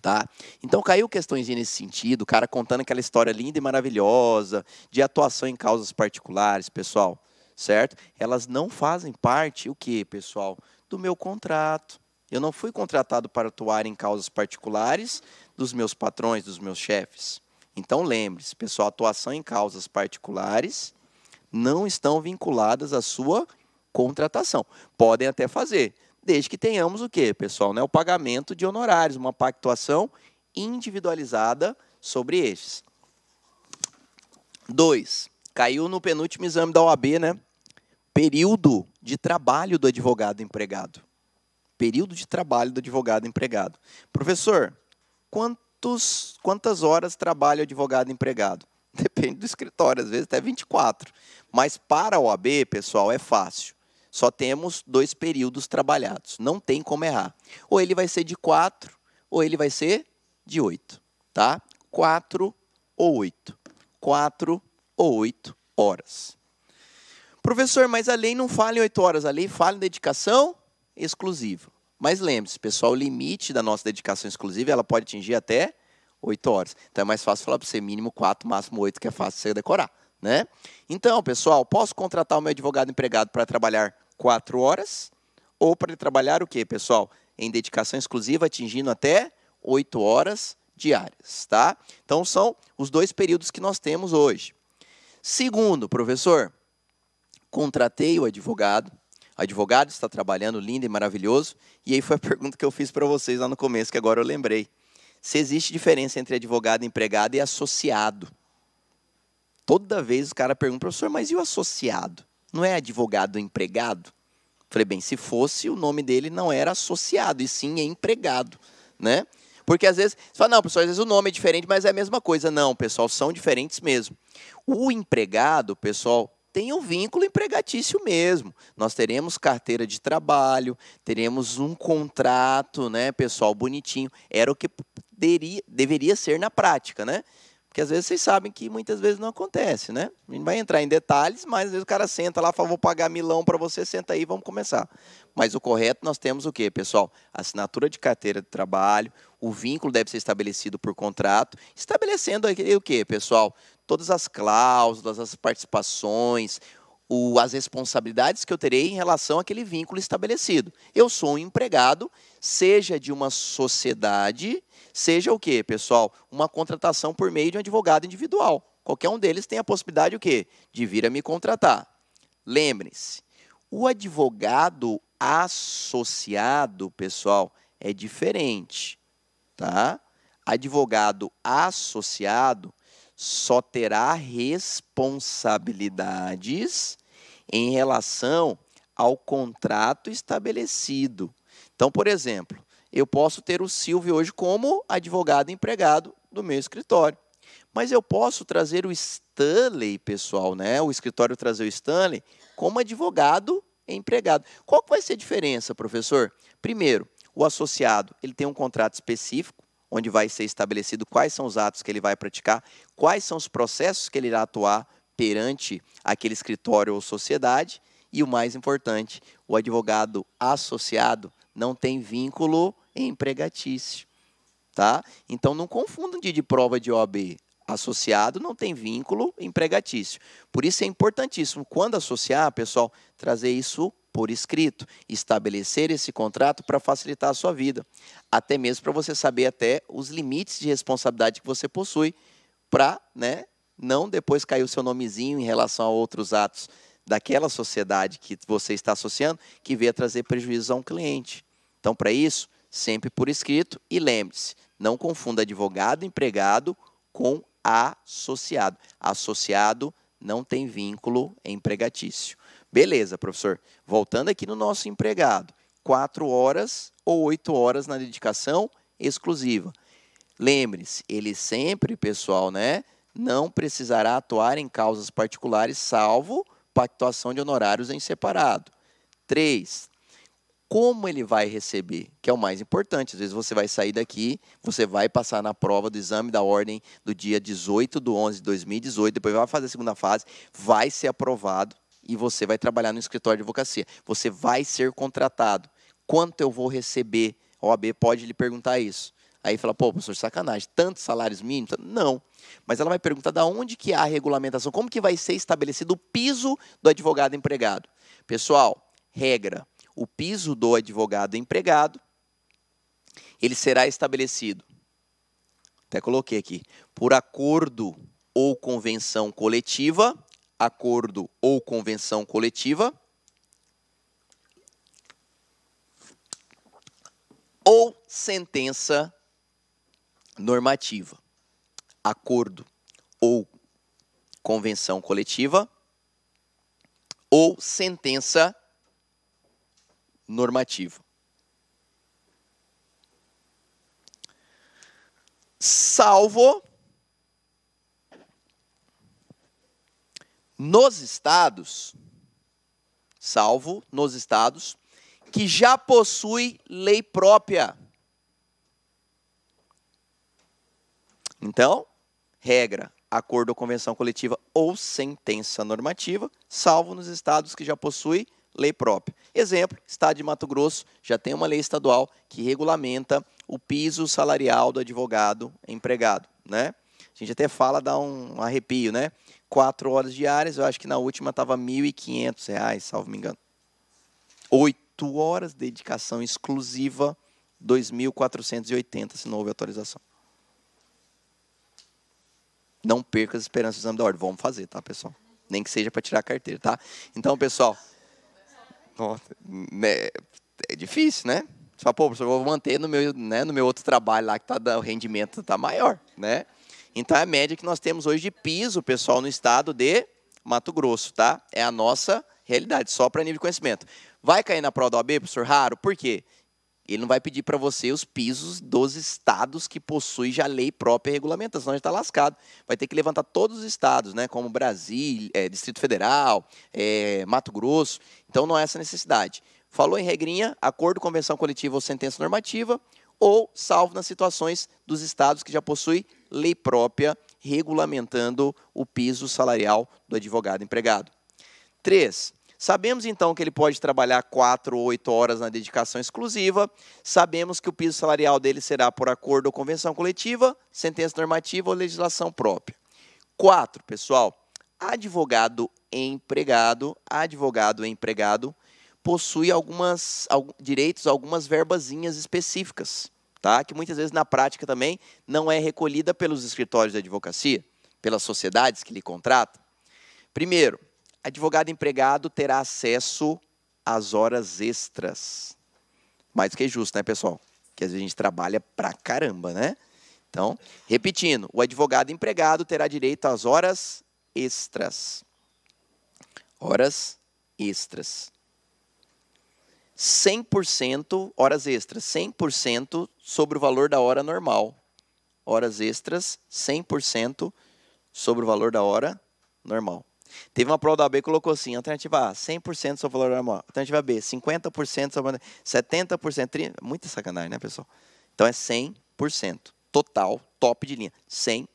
Tá? Então caiu questões nesse sentido, o cara contando aquela história linda e maravilhosa de atuação em causas particulares, pessoal, certo? Elas não fazem parte o que, pessoal, do meu contrato, eu não fui contratado para atuar em causas particulares dos meus patrões, dos meus chefes. Então lembre-se, pessoal, atuação em causas particulares não estão vinculadas à sua contratação. Podem até fazer, desde que tenhamos o quê, pessoal? Né? O pagamento de honorários, uma pactuação individualizada sobre estes. Dois, caiu no penúltimo exame da OAB, né? Período de trabalho do advogado empregado período de trabalho do advogado empregado. Professor, quantos, quantas horas trabalha o advogado empregado? Depende do escritório, às vezes até 24. Mas para a OAB, pessoal, é fácil. Só temos dois períodos trabalhados. Não tem como errar. Ou ele vai ser de 4, ou ele vai ser de 8. Tá? 4 ou 8. 4 ou 8 horas. Professor, mas a lei não fala em 8 horas, a lei fala em dedicação exclusivo. Mas lembre-se, pessoal, o limite da nossa dedicação exclusiva ela pode atingir até 8 horas. Então é mais fácil falar para você mínimo 4, máximo 8, que é fácil você decorar. Né? Então, pessoal, posso contratar o meu advogado empregado para trabalhar 4 horas ou para trabalhar o quê, pessoal? Em dedicação exclusiva, atingindo até 8 horas diárias, tá? Então são os dois períodos que nós temos hoje. Segundo, professor, contratei o advogado, advogado, está trabalhando lindo e maravilhoso. E aí foi a pergunta que eu fiz para vocês lá no começo, que agora eu lembrei. Se existe diferença entre advogado, empregado e associado. Toda vez o cara pergunta, professor, mas e o associado? Não é advogado empregado? Falei, bem, se fosse, o nome dele não era associado, e sim é empregado, né? Porque às vezes, você fala, não, pessoal, às vezes o nome é diferente, mas é a mesma coisa. Não, pessoal, são diferentes mesmo. O empregado, pessoal, tem um vínculo empregatício mesmo. Nós teremos carteira de trabalho, teremos um contrato, né, pessoal, bonitinho. Era o que deveria, deveria ser na prática, né? Porque às vezes vocês sabem que muitas vezes não acontece, né? A gente vai entrar em detalhes, mas às vezes o cara senta lá, fala, vou pagar milão para você, senta aí, vamos começar. Mas o correto nós temos o quê, pessoal? Assinatura de carteira de trabalho, o vínculo deve ser estabelecido por contrato, estabelecendo aqui, o quê, pessoal? todas as cláusulas, as participações, o, as responsabilidades que eu terei em relação àquele vínculo estabelecido. Eu sou um empregado, seja de uma sociedade, seja o quê, pessoal? Uma contratação por meio de um advogado individual. Qualquer um deles tem a possibilidade o quê? De vir a me contratar. lembre se o advogado associado, pessoal, é diferente, tá? Advogado associado só terá responsabilidades em relação ao contrato estabelecido. Então, por exemplo, eu posso ter o Silvio hoje como advogado empregado do meu escritório. Mas eu posso trazer o Stanley, pessoal, né? O escritório trazer o Stanley como advogado empregado. Qual vai ser a diferença, professor? Primeiro, o associado, ele tem um contrato específico, onde vai ser estabelecido quais são os atos que ele vai praticar, quais são os processos que ele irá atuar perante aquele escritório ou sociedade, e o mais importante, o advogado associado não tem vínculo empregatício, tá? Então não confundam dia de prova de OAB associado não tem vínculo empregatício. Por isso é importantíssimo, quando associar, pessoal, trazer isso por escrito, estabelecer esse contrato para facilitar a sua vida, até mesmo para você saber até os limites de responsabilidade que você possui, para né, não depois cair o seu nomezinho em relação a outros atos daquela sociedade que você está associando, que venha trazer prejuízo a um cliente. Então, para isso, sempre por escrito e lembre-se, não confunda advogado empregado com associado. Associado não tem vínculo empregatício. Beleza, professor. Voltando aqui no nosso empregado, quatro horas ou oito horas na dedicação exclusiva. Lembre-se, ele sempre, pessoal, né, não precisará atuar em causas particulares, salvo pactuação de honorários em separado. 3 como ele vai receber, que é o mais importante. Às vezes você vai sair daqui, você vai passar na prova do exame da ordem do dia 18 de 11 de 2018, depois vai fazer a segunda fase, vai ser aprovado e você vai trabalhar no escritório de advocacia. Você vai ser contratado. Quanto eu vou receber? A OAB pode lhe perguntar isso. Aí fala, pô, professor, sacanagem, tantos salários mínimos? Não. Mas ela vai perguntar da onde que há a regulamentação, como que vai ser estabelecido o piso do advogado empregado. Pessoal, regra, o piso do advogado empregado, ele será estabelecido, até coloquei aqui, por acordo ou convenção coletiva, acordo ou convenção coletiva, ou sentença normativa, acordo ou convenção coletiva, ou sentença normativo. Salvo nos estados, salvo nos estados que já possui lei própria. Então, regra, acordo ou convenção coletiva ou sentença normativa, salvo nos estados que já possui lei própria. Exemplo, Estado de Mato Grosso já tem uma lei estadual que regulamenta o piso salarial do advogado empregado, né? A gente até fala, dá um arrepio, né? Quatro horas diárias, eu acho que na última estava R$ 1.500, salvo me engano. Oito horas de dedicação exclusiva, 2.480, se não houve atualização. Não perca as esperanças do exame da ordem. Vamos fazer, tá, pessoal? Nem que seja para tirar a carteira, tá? Então, pessoal, né, é difícil, né? Só, pô, professor, vou manter no meu, né, no meu outro trabalho lá que tá, o rendimento tá maior, né? Então, é a média que nós temos hoje de piso, pessoal, no estado de Mato Grosso, tá? É a nossa realidade, só para nível de conhecimento. Vai cair na prova da OAB, professor Raro? Por quê? Ele não vai pedir para você os pisos dos estados que possuem já lei própria e regulamentação, senão a gente está lascado. Vai ter que levantar todos os estados, né, como Brasil, é, Distrito Federal, é, Mato Grosso. Então não é essa necessidade. Falou em regrinha, acordo, convenção coletiva ou sentença normativa, ou salvo nas situações dos estados que já possuem lei própria regulamentando o piso salarial do advogado empregado. Três. Sabemos então que ele pode trabalhar quatro ou oito horas na dedicação exclusiva. Sabemos que o piso salarial dele será por acordo ou convenção coletiva, sentença normativa ou legislação própria. Quatro, pessoal, advogado empregado, advogado empregado possui algumas alguns, direitos, algumas verbazinhas específicas, tá? Que muitas vezes na prática também não é recolhida pelos escritórios de advocacia, pelas sociedades que lhe contratam. Primeiro, advogado empregado terá acesso às horas extras. Mais que justo, né, pessoal? Que às vezes a gente trabalha pra caramba, né? Então, repetindo, o advogado empregado terá direito às horas extras. Horas extras. 100% horas extras, 100% sobre o valor da hora normal. Horas extras, 100% sobre o valor da hora normal. Teve uma prova da AB que colocou assim, alternativa A, 100% sobre valor normal. Alternativa B, 50% sobre normal. 70%, 30%. Muita sacanagem, né, pessoal? Então é 100%. Total, top de linha, 100%.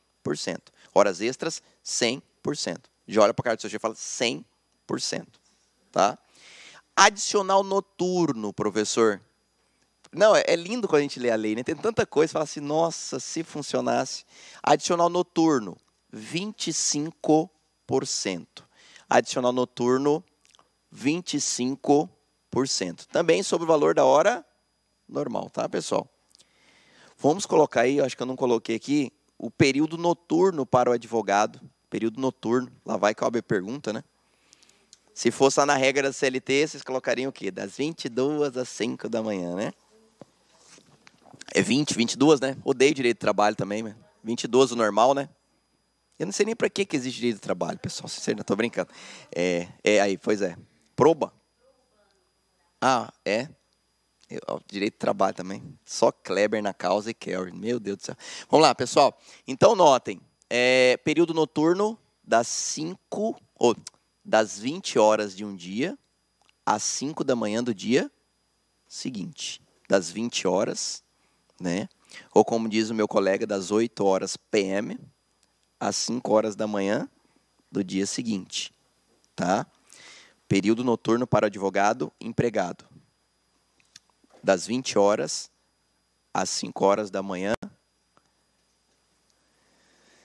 Horas extras, 100%. Já olha para a cara do seu chefe e fala 100%. Tá? Adicional noturno, professor. Não, é, é lindo quando a gente lê a lei, né? Tem tanta coisa, fala assim, nossa, se funcionasse. Adicional noturno, 25 Adicional noturno, 25%. Também sobre o valor da hora normal, tá, pessoal? Vamos colocar aí, acho que eu não coloquei aqui, o período noturno para o advogado. Período noturno, lá vai que a pergunta, né? Se fosse lá na regra da CLT, vocês colocariam o quê? Das 22 às 5 da manhã, né? É 20, 22, né? Odeio direito de trabalho também, né? 22 o normal, né? Eu não sei nem para que, existe direito de trabalho, pessoal. Sinceramente, tá estou brincando. É, é aí, pois é. Proba. Ah, é. Eu, direito de trabalho também. Só Kleber na causa e Kerry. Meu Deus do céu. Vamos lá, pessoal. Então, notem. É, período noturno das 5... ou das 20 horas de um dia às 5 da manhã do dia seguinte. Das 20 horas, né? Ou como diz o meu colega, das 8 horas PM às 5 horas da manhã do dia seguinte, tá? Período noturno para advogado empregado. Das 20 horas às 5 horas da manhã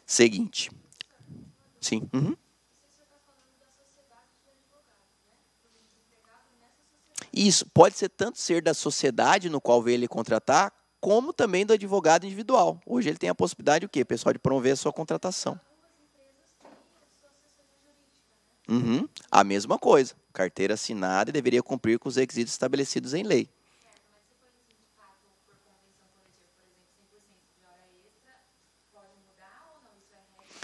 seguinte. Sim. Uhum. Isso, pode ser tanto ser da sociedade no qual veio ele contratar, como também do advogado individual. Hoje ele tem a possibilidade o quê? Pessoal de promover a sua contratação. Uhum. A mesma coisa. Carteira assinada e deveria cumprir com os requisitos estabelecidos em lei.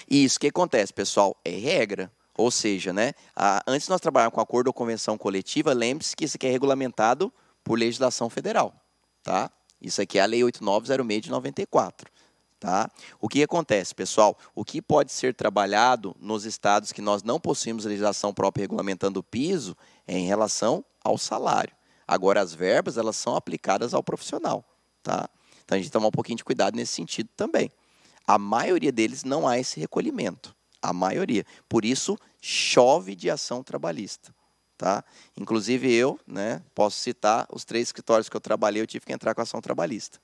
E isso que acontece, pessoal, é regra. Ou seja, né, a, antes de nós trabalharmos com acordo ou convenção coletiva, lembre-se que isso aqui é regulamentado por legislação federal. Tá? Isso aqui é a Lei 8906 de 94. Tá? O que acontece, pessoal? O que pode ser trabalhado nos estados que nós não possuímos legislação própria regulamentando o piso é em relação ao salário. Agora, as verbas elas são aplicadas ao profissional. Tá? Então, a gente tomar um pouquinho de cuidado nesse sentido também. A maioria deles não há esse recolhimento. A maioria. Por isso, chove de ação trabalhista. Tá? Inclusive eu, né, posso citar os três escritórios que eu trabalhei, eu tive que entrar com ação trabalhista,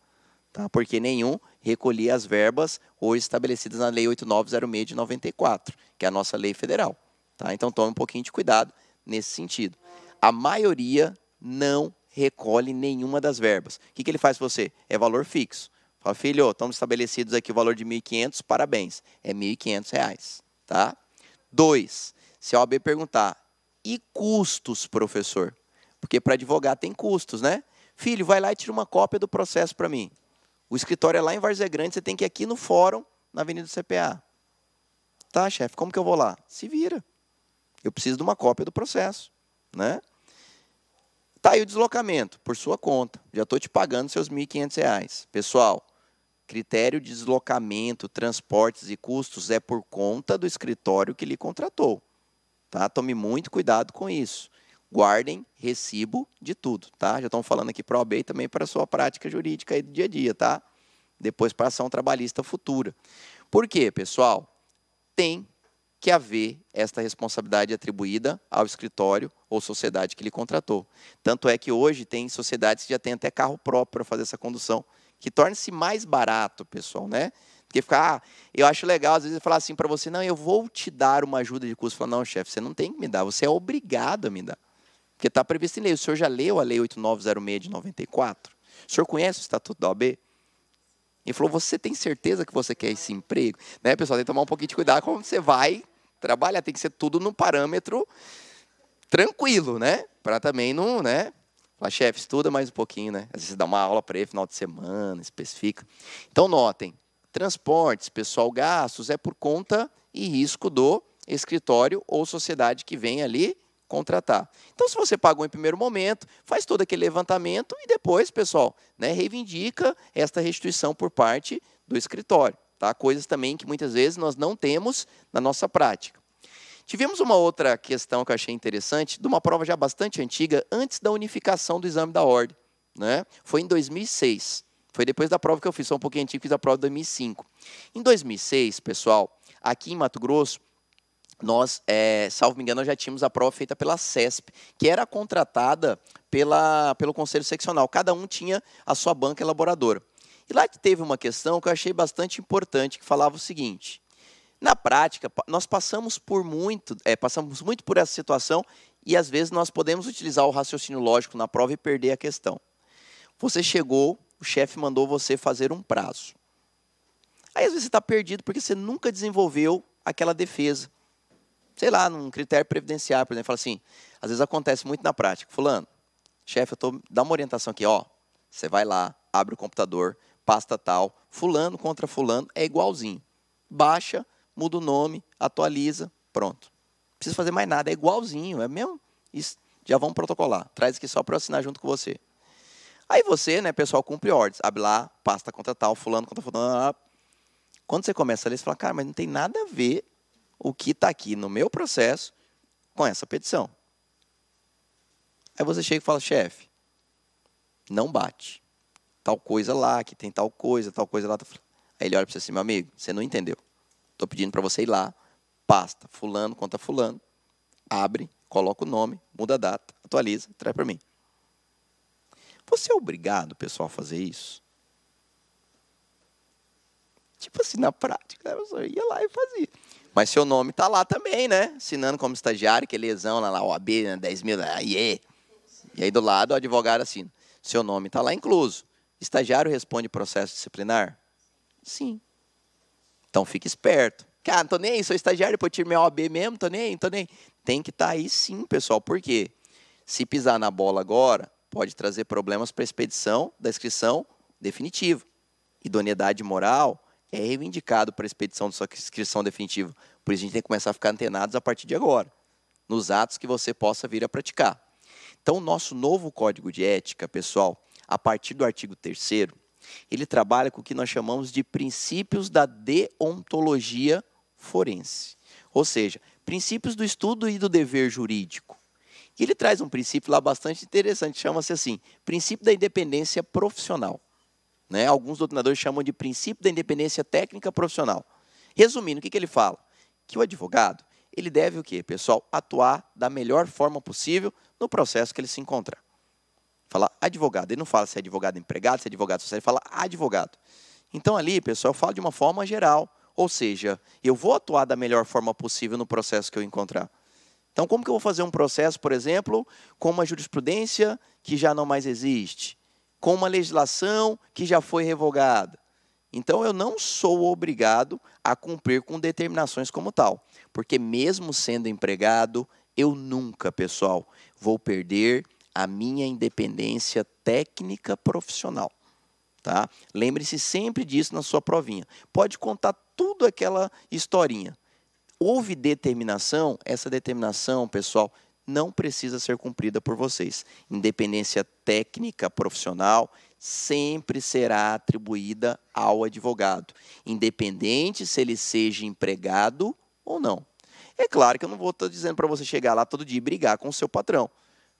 tá? Porque nenhum recolhia as verbas hoje estabelecidas na Lei 8906 de 94, que é a nossa lei federal, tá? Então tome um pouquinho de cuidado nesse sentido. A maioria não recolhe nenhuma das verbas. O que, que ele faz para você? É valor fixo. Fala, filho, estamos estabelecidos aqui o valor de 1.500, parabéns. É 1.500 reais, tá? Dois, se a OAB perguntar, e custos, professor? Porque para advogar tem custos, né? Filho, vai lá e tira uma cópia do processo para mim. O escritório é lá em Varzé Grande, você tem que ir aqui no fórum, na Avenida do CPA. Tá, chefe, como que eu vou lá? Se vira. Eu preciso de uma cópia do processo, né? Tá aí o deslocamento, por sua conta. Já estou te pagando seus R$ 1.500. Pessoal, critério de deslocamento, transportes e custos é por conta do escritório que lhe contratou. Tá? Tome muito cuidado com isso. Guardem recibo de tudo, tá? Já estão falando aqui para o e também para a sua prática jurídica aí do dia a dia, tá? Depois para ação trabalhista futura. Por quê, pessoal? Tem que haver esta responsabilidade atribuída ao escritório ou sociedade que lhe contratou. Tanto é que hoje tem sociedades que já têm até carro próprio para fazer essa condução, que torna-se mais barato, pessoal, né? Porque ficar, ah, eu acho legal, às vezes, falar assim para você, não, eu vou te dar uma ajuda de custo. Falar, não, chefe, você não tem que me dar, você é obrigado a me dar. Porque está previsto em lei. O senhor já leu a Lei 8906 de 94? O senhor conhece o Estatuto da OAB? Ele falou, você tem certeza que você quer esse emprego? Né, pessoal, tem que tomar um pouquinho de cuidado quando você vai trabalhar. Tem que ser tudo num parâmetro tranquilo, né? Para também não, né? Fala, chefe, estuda mais um pouquinho, né? Às vezes você dá uma aula para ele final de semana, especifica. Então, notem, transportes, pessoal gastos, é por conta e risco do escritório ou sociedade que vem ali contratar. Então, se você pagou em primeiro momento, faz todo aquele levantamento e depois, pessoal, né, reivindica esta restituição por parte do escritório. Tá? Coisas também que muitas vezes nós não temos na nossa prática. Tivemos uma outra questão que eu achei interessante, de uma prova já bastante antiga, antes da unificação do exame da ordem. Né? Foi em 2006. Foi depois da prova que eu fiz, só um pouquinho antigo, fiz a prova de 2005. Em 2006, pessoal, aqui em Mato Grosso, nós, é, salvo me engano, já tínhamos a prova feita pela CESP, que era contratada pela, pelo Conselho Seccional. Cada um tinha a sua banca elaboradora. E lá que teve uma questão que eu achei bastante importante, que falava o seguinte: na prática, nós passamos por muito, é, passamos muito por essa situação e às vezes nós podemos utilizar o raciocínio lógico na prova e perder a questão. Você chegou o chefe mandou você fazer um prazo. Aí às vezes você está perdido porque você nunca desenvolveu aquela defesa. Sei lá, num critério previdenciário, por exemplo, fala assim, às vezes acontece muito na prática. Fulano, chefe, eu tô dá uma orientação aqui, ó. Você vai lá, abre o computador, pasta tal, fulano contra fulano é igualzinho. Baixa, muda o nome, atualiza, pronto. Não precisa fazer mais nada, é igualzinho, é mesmo. Isso, já vamos protocolar. Traz aqui só para eu assinar junto com você. Aí você, né, pessoal, cumpre ordens. Abre lá, pasta contra tal, fulano contra fulano. Quando você começa a ler, você fala, cara, mas não tem nada a ver o que está aqui no meu processo com essa petição. Aí você chega e fala, chefe, não bate. Tal coisa lá, que tem tal coisa, tal coisa lá. Aí ele olha para você assim, meu amigo, você não entendeu. Estou pedindo para você ir lá, pasta, fulano contra fulano, abre, coloca o nome, muda a data, atualiza, traz para mim. Você é obrigado, pessoal, a fazer isso? Tipo assim, na prática, né, eu ia lá e fazia. Mas seu nome tá lá também, né? Assinando como estagiário, que é lesão lá, lá OAB, né? 10 mil, aí é. E aí do lado, o advogado assina. Seu nome tá lá incluso. Estagiário responde processo disciplinar? Sim. Então fique esperto. Cara, não tô nem aí, sou estagiário, depois tiro minha OAB mesmo, tô nem aí, tô nem aí. Tem que estar tá aí sim, pessoal. Por quê? Se pisar na bola agora, pode trazer problemas para a expedição da inscrição definitiva. Idoneidade moral é reivindicado para a expedição da sua inscrição definitiva. Por isso a gente tem que começar a ficar antenados a partir de agora, nos atos que você possa vir a praticar. Então, o nosso novo código de ética, pessoal, a partir do artigo 3 ele trabalha com o que nós chamamos de princípios da deontologia forense. Ou seja, princípios do estudo e do dever jurídico que ele traz um princípio lá bastante interessante, chama-se assim, princípio da independência profissional. Né? Alguns doutrinadores chamam de princípio da independência técnica profissional. Resumindo, o que, que ele fala? Que o advogado, ele deve o quê, pessoal? Atuar da melhor forma possível no processo que ele se encontra. Fala advogado, ele não fala se é advogado empregado, se é advogado social, ele fala advogado. Então ali, pessoal, eu falo de uma forma geral, ou seja, eu vou atuar da melhor forma possível no processo que eu encontrar. Então, como que eu vou fazer um processo, por exemplo, com uma jurisprudência que já não mais existe, com uma legislação que já foi revogada? Então, eu não sou obrigado a cumprir com determinações como tal, porque mesmo sendo empregado, eu nunca, pessoal, vou perder a minha independência técnica profissional. Tá? Lembre-se sempre disso na sua provinha. Pode contar tudo aquela historinha, houve determinação, essa determinação, pessoal, não precisa ser cumprida por vocês. Independência técnica profissional sempre será atribuída ao advogado, independente se ele seja empregado ou não. É claro que eu não vou estar dizendo para você chegar lá todo dia e brigar com o seu patrão.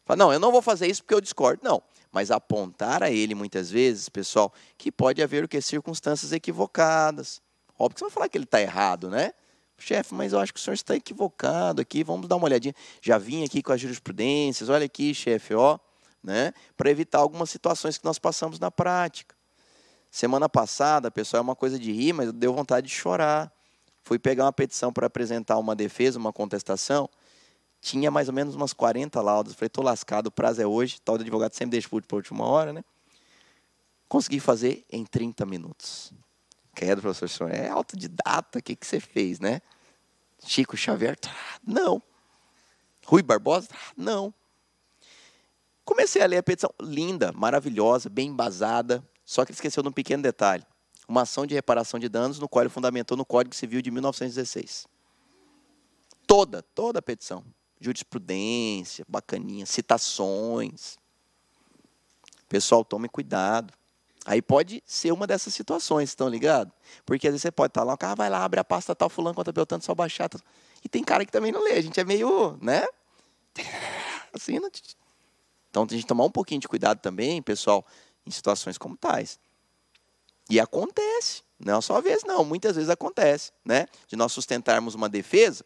Fala, não, eu não vou fazer isso porque eu discordo, não. Mas apontar a ele muitas vezes, pessoal, que pode haver o que circunstâncias equivocadas. Óbvio que você vai falar que ele está errado, né? chefe, mas eu acho que o senhor está equivocado aqui, vamos dar uma olhadinha. Já vim aqui com as jurisprudências, olha aqui, chefe, ó, né? Para evitar algumas situações que nós passamos na prática. Semana passada, pessoal, é uma coisa de rir, mas deu vontade de chorar. Fui pegar uma petição para apresentar uma defesa, uma contestação. Tinha mais ou menos umas 40 laudas. Falei, tô lascado, o prazo é hoje. Tal advogado sempre deixa para última hora, né? Consegui fazer em 30 minutos credo, professor, senhor, é autodidata, o que, que você fez, né? Chico Xavier, tá, não. Rui Barbosa, tá, não. Comecei a ler a petição, linda, maravilhosa, bem embasada, só que ele esqueceu de um pequeno detalhe. Uma ação de reparação de danos no qual ele fundamentou no Código Civil de 1916. Toda, toda a petição. Jurisprudência, bacaninha, citações. Pessoal, tome cuidado. Aí pode ser uma dessas situações, estão ligados? Porque às vezes você pode estar tá lá, o cara vai lá, abre a pasta tal, fulano, conta beltano, só baixar. Tal. E tem cara que também não lê, a gente é meio, né? Assim, não... Né? Então tem que tomar um pouquinho de cuidado também, pessoal, em situações como tais. E acontece, não é só uma vez não, muitas vezes acontece, né? De nós sustentarmos uma defesa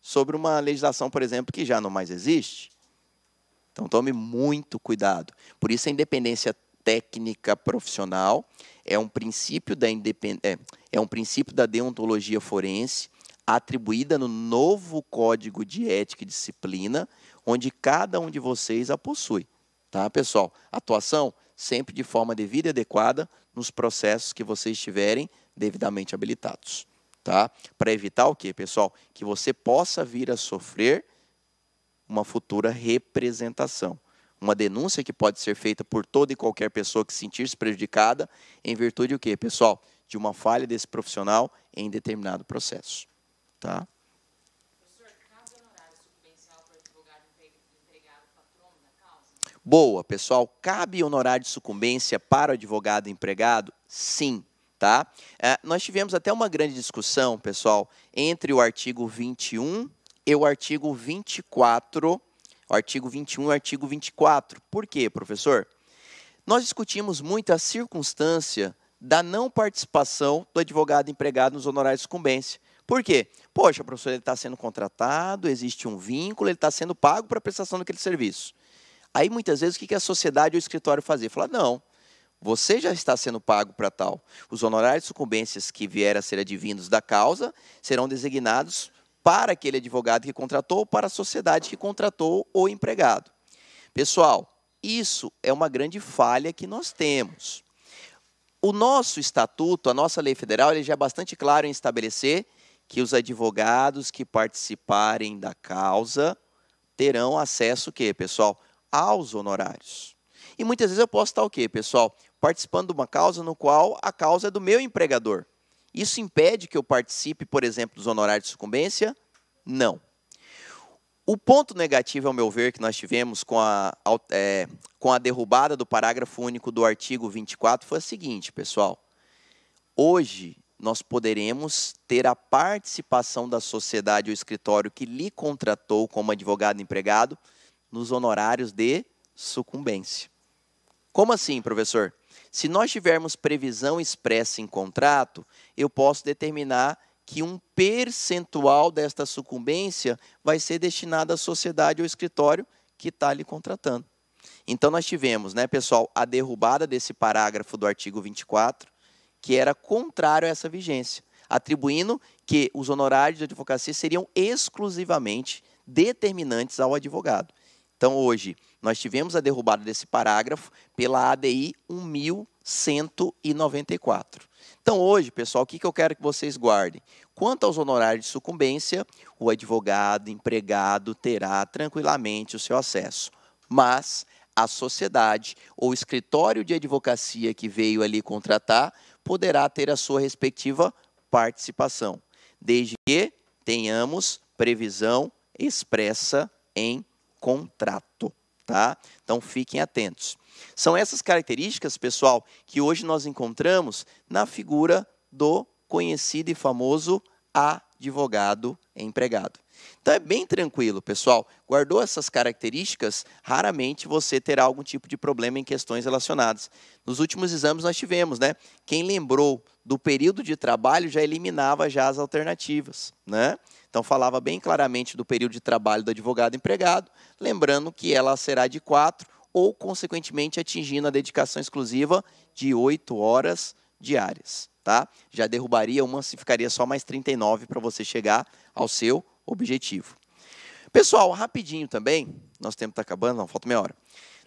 sobre uma legislação, por exemplo, que já não mais existe. Então tome muito cuidado. Por isso a independência técnica profissional, é um princípio da, independ... é, é um princípio da deontologia forense atribuída no novo Código de Ética e Disciplina, onde cada um de vocês a possui. Tá, pessoal? Atuação sempre de forma devida e adequada nos processos que vocês tiverem devidamente habilitados, tá? Para evitar o quê, pessoal? Que você possa vir a sofrer uma futura representação uma denúncia que pode ser feita por toda e qualquer pessoa que sentir-se prejudicada, em virtude do quê, pessoal? De uma falha desse profissional em determinado processo. Tá? Boa, pessoal. Cabe honorário de sucumbência para o advogado empregado? Sim, tá? É, nós tivemos até uma grande discussão, pessoal, entre o artigo 21 e o artigo 24 o artigo 21 e o artigo 24. Por quê, professor? Nós discutimos muito a circunstância da não participação do advogado empregado nos honorários de incumbência. Por quê? Poxa, professor, ele está sendo contratado, existe um vínculo, ele está sendo pago para a prestação daquele serviço. Aí, muitas vezes, o que a sociedade ou o escritório fazia? Fala, não, você já está sendo pago para tal. Os honorários de sucumbências que vieram a ser advindos da causa serão designados para aquele advogado que contratou, para a sociedade que contratou o empregado. Pessoal, isso é uma grande falha que nós temos. O nosso estatuto, a nossa lei federal, ele já é bastante claro em estabelecer que os advogados que participarem da causa terão acesso o quê, pessoal? Aos honorários. E muitas vezes eu posso estar o quê, pessoal? Participando de uma causa no qual a causa é do meu empregador. Isso impede que eu participe, por exemplo, dos honorários de sucumbência? Não. O ponto negativo, ao meu ver, que nós tivemos com a, é, com a derrubada do parágrafo único do artigo 24 foi o seguinte, pessoal. Hoje, nós poderemos ter a participação da sociedade ou escritório que lhe contratou como advogado empregado nos honorários de sucumbência. Como assim, professor? Se nós tivermos previsão expressa em contrato, eu posso determinar que um percentual desta sucumbência vai ser destinado à sociedade ou escritório que está lhe contratando. Então, nós tivemos, né, pessoal, a derrubada desse parágrafo do artigo 24, que era contrário a essa vigência, atribuindo que os honorários de advocacia seriam exclusivamente determinantes ao advogado. Então, hoje, nós tivemos a derrubada desse parágrafo pela ADI 1194. Então, hoje, pessoal, o que, eu quero que vocês guardem? Quanto aos honorários de sucumbência, o advogado, empregado, terá tranquilamente o seu acesso. Mas a sociedade ou escritório de advocacia que veio ali contratar poderá ter a sua respectiva participação, desde que tenhamos previsão expressa em contrato tá? Então fiquem atentos. São essas características, pessoal, que hoje nós encontramos na figura do conhecido e famoso advogado empregado. Então é bem tranquilo, pessoal. Guardou essas características, raramente você terá algum tipo de problema em questões relacionadas. Nos últimos exames nós tivemos, né? Quem lembrou do período de trabalho já eliminava já as alternativas, né? Então falava bem claramente do período de trabalho do advogado empregado, lembrando que ela será de quatro ou consequentemente atingindo a dedicação exclusiva de oito horas diárias, tá? Já derrubaria uma, se ficaria só mais 39 para você chegar ao seu objetivo. Pessoal, rapidinho também, nosso tempo está acabando, não, falta meia hora.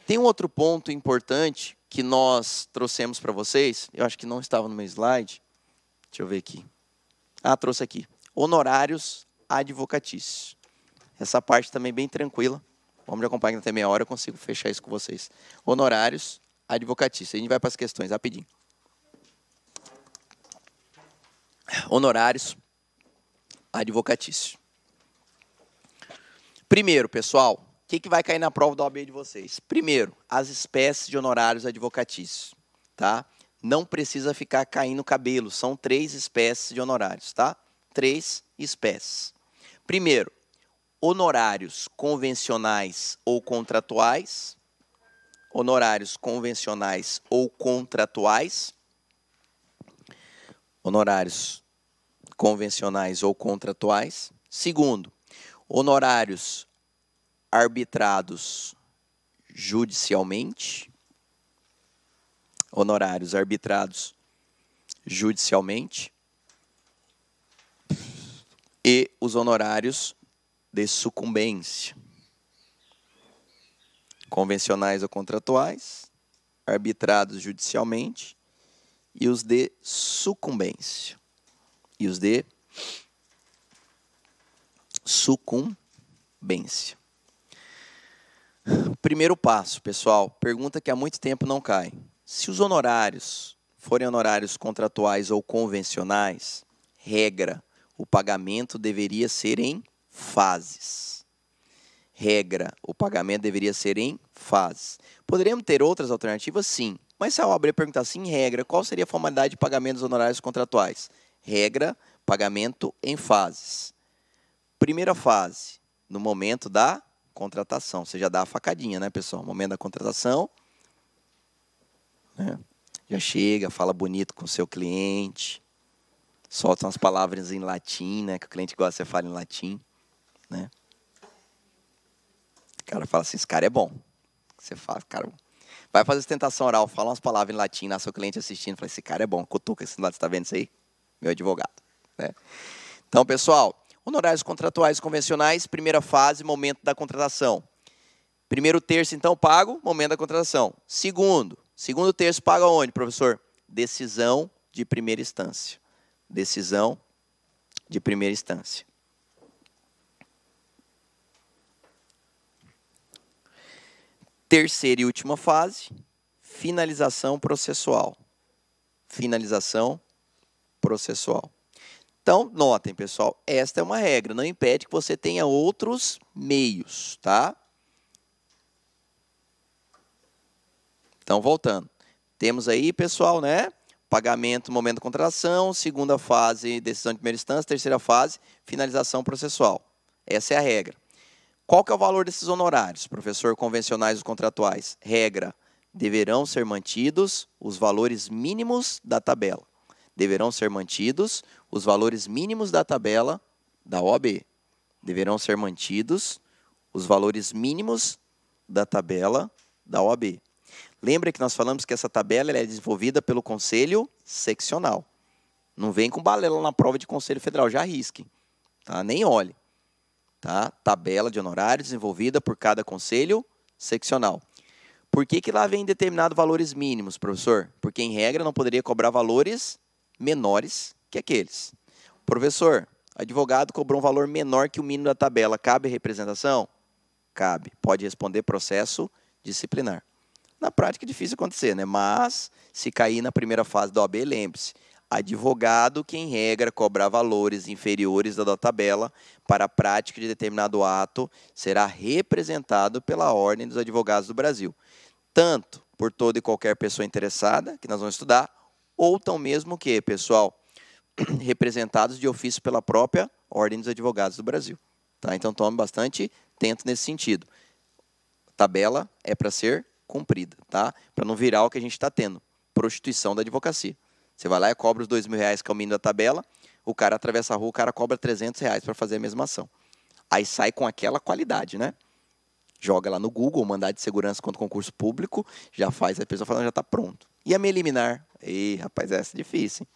Tem um outro ponto importante que nós trouxemos para vocês, eu acho que não estava no meu slide. Deixa eu ver aqui. Ah, trouxe aqui. Honorários advocatícios. Essa parte também bem tranquila. Vamos me acompanhar até meia hora, eu consigo fechar isso com vocês. Honorários advocatícios. A gente vai para as questões rapidinho. Honorários advocatícios. Primeiro, pessoal, o que, que vai cair na prova da OAB de vocês? Primeiro, as espécies de honorários advocatícios, tá? Não precisa ficar caindo o cabelo, são três espécies de honorários, tá? Três espécies. Primeiro, honorários convencionais ou contratuais. Honorários convencionais ou contratuais. Honorários convencionais ou contratuais. Segundo, honorários arbitrados judicialmente, honorários arbitrados judicialmente e os honorários de sucumbência, convencionais ou contratuais, arbitrados judicialmente e os de sucumbência e os de sucumbência. Primeiro passo, pessoal, pergunta que há muito tempo não cai. Se os honorários forem honorários contratuais ou convencionais, regra, o pagamento deveria ser em fases. Regra, o pagamento deveria ser em fases. Poderíamos ter outras alternativas? Sim. Mas se a OAB perguntar assim, regra, qual seria a formalidade de pagamento dos honorários contratuais? Regra, pagamento em fases. Primeira fase, no momento da contratação. Você já dá a facadinha, né, pessoal? Momento da contratação. Né? Já chega, fala bonito com o seu cliente. Solta umas palavras em latim, né? Que o cliente gosta que você fala em latim. Né? O cara fala assim, esse cara é bom. Você fala, cara. Vai fazer tentação oral, fala umas palavras em latim, na seu cliente assistindo, fala, esse cara é bom, cutuca esse lado, você tá vendo isso aí? Meu advogado. Né? Então, pessoal, Honorários contratuais convencionais, primeira fase, momento da contratação. Primeiro terço, então, pago, momento da contratação. Segundo, segundo terço paga onde, professor? Decisão de primeira instância. Decisão de primeira instância. Terceira e última fase, finalização processual. Finalização processual. Então, notem, pessoal, esta é uma regra, não impede que você tenha outros meios, tá? Então, voltando. Temos aí, pessoal, né? Pagamento, momento de contratação, segunda fase, decisão de primeira instância, terceira fase, finalização processual. Essa é a regra. Qual que é o valor desses honorários, professor, convencionais ou contratuais? Regra, deverão ser mantidos os valores mínimos da tabela deverão ser mantidos os valores mínimos da tabela da OAB. Deverão ser mantidos os valores mínimos da tabela da OAB. Lembra que nós falamos que essa tabela é desenvolvida pelo Conselho Seccional. Não vem com balela na prova de Conselho Federal, já risque. Tá? Nem olhe. Tá? Tabela de honorário desenvolvida por cada Conselho Seccional. Por que, que lá vem determinados valores mínimos, professor? Porque, em regra, não poderia cobrar valores menores que aqueles. Professor, advogado cobrou um valor menor que o mínimo da tabela. Cabe representação? Cabe. Pode responder processo disciplinar. Na prática é difícil acontecer, né? Mas se cair na primeira fase da OAB, lembre-se, advogado que em regra cobrar valores inferiores da da tabela para a prática de determinado ato será representado pela Ordem dos Advogados do Brasil, tanto por toda e qualquer pessoa interessada, que nós vamos estudar, ou tão mesmo que, pessoal, representados de ofício pela própria Ordem dos Advogados do Brasil. Tá? Então tome bastante tento nesse sentido. Tabela é para ser cumprida, tá? Para não virar o que a gente está tendo, prostituição da advocacia. Você vai lá e cobra os dois mil reais que é o mínimo da tabela, o cara atravessa a rua, o cara cobra 300 reais para fazer a mesma ação. Aí sai com aquela qualidade, né? Joga lá no Google, mandar de segurança contra concurso público, já faz, a pessoa falando já está pronto. E a minha eliminar? E, rapaz, essa é difícil. Hein?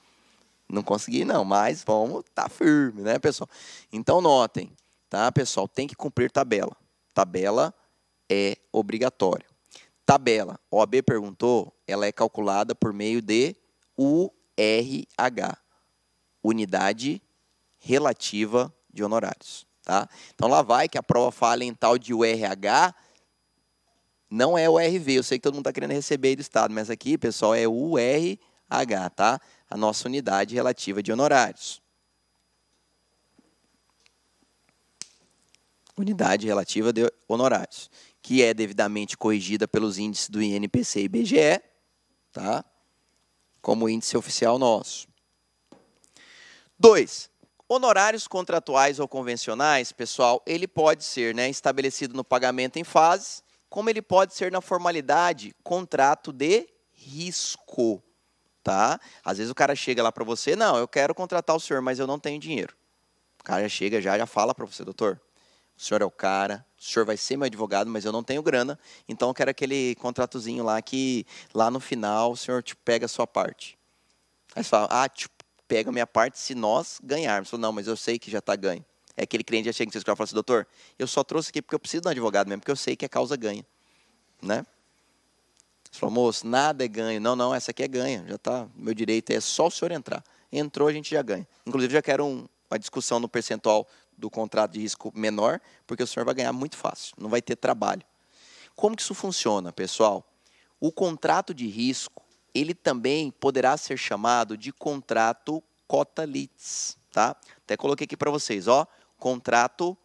Não consegui, não, mas vamos tá firme, né, pessoal? Então, notem, tá, pessoal? Tem que cumprir tabela. Tabela é obrigatória. Tabela, OAB perguntou, ela é calculada por meio de URH, Unidade Relativa de Honorários, tá? Então, lá vai que a prova fala em tal de URH não é o RV, eu sei que todo mundo está querendo receber aí do Estado, mas aqui, pessoal, é URH, tá? A nossa unidade relativa de honorários. Unidade relativa de honorários, que é devidamente corrigida pelos índices do INPC e IBGE, tá? Como índice oficial nosso. Dois, Honorários contratuais ou convencionais, pessoal, ele pode ser né, estabelecido no pagamento em fases como ele pode ser na formalidade, contrato de risco, tá? Às vezes o cara chega lá para você, não, eu quero contratar o senhor, mas eu não tenho dinheiro. O cara já chega, já, já fala para você, doutor, o senhor é o cara, o senhor vai ser meu advogado, mas eu não tenho grana, então eu quero aquele contratozinho lá que lá no final o senhor te pega a sua parte. Aí você fala, ah, tipo, pega a minha parte se nós ganharmos. Eu falo, não, mas eu sei que já está ganho. É aquele cliente que chega no seu escritório e fala assim, doutor, eu só trouxe aqui porque eu preciso de um advogado mesmo, porque eu sei que a causa ganha. Né? Você falou, moço, nada é ganho. Não, não, essa aqui é ganha. Já tá, meu direito é só o senhor entrar. Entrou, a gente já ganha. Inclusive, já quero um, uma discussão no percentual do contrato de risco menor, porque o senhor vai ganhar muito fácil, não vai ter trabalho. Como que isso funciona, pessoal? O contrato de risco, ele também poderá ser chamado de contrato cota-lites, tá? Até coloquei aqui para vocês, ó contrato